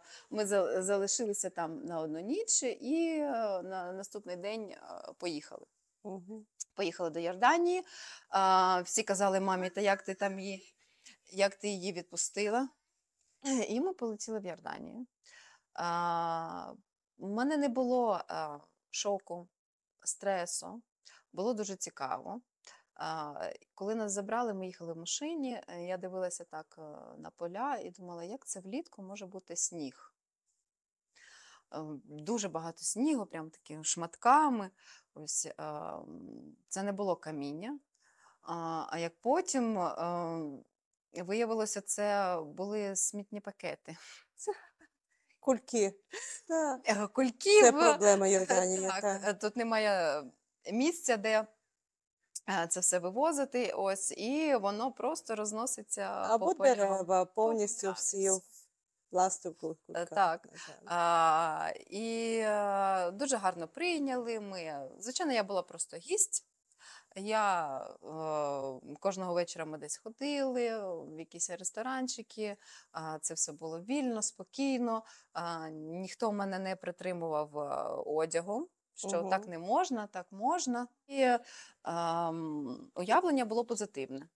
Е, ми залишилися там на одну ніч і е, на наступний день поїхали. Угу поїхали до Йорданії. А, Всі казали мамі, та як ти там її, як ти її відпустила? І ми полетіли в Йорданію. А, У мене не було а, шоку, стресу, було дуже цікаво. А, Коли нас забрали, ми їхали в машині. Я дивилася так е, на поля і думала, як це влітку може бути сніг. Ем, дуже багато снігу, прям такими шматками. Ось е, Це не було каміння. А як потім ем, виявилося, це були смітні пакети. Кульки. Е, Кульків. Це проблема Йорданії. Так, так. Е, тут немає місця, де це все вивозити, ось, і воно просто розноситься. Або по дерева повністю всі пластику. Е, так. А, І а, е, дуже гарно прийняли ми. Звичайно, я була просто гість. Я е, кожного вечора ми десь ходили, в якісь ресторанчики. А, це все було вільно, спокійно. А, ніхто мене не притримував е, одягу, що угу. так не можна, так можна. І е, уявлення було позитивне.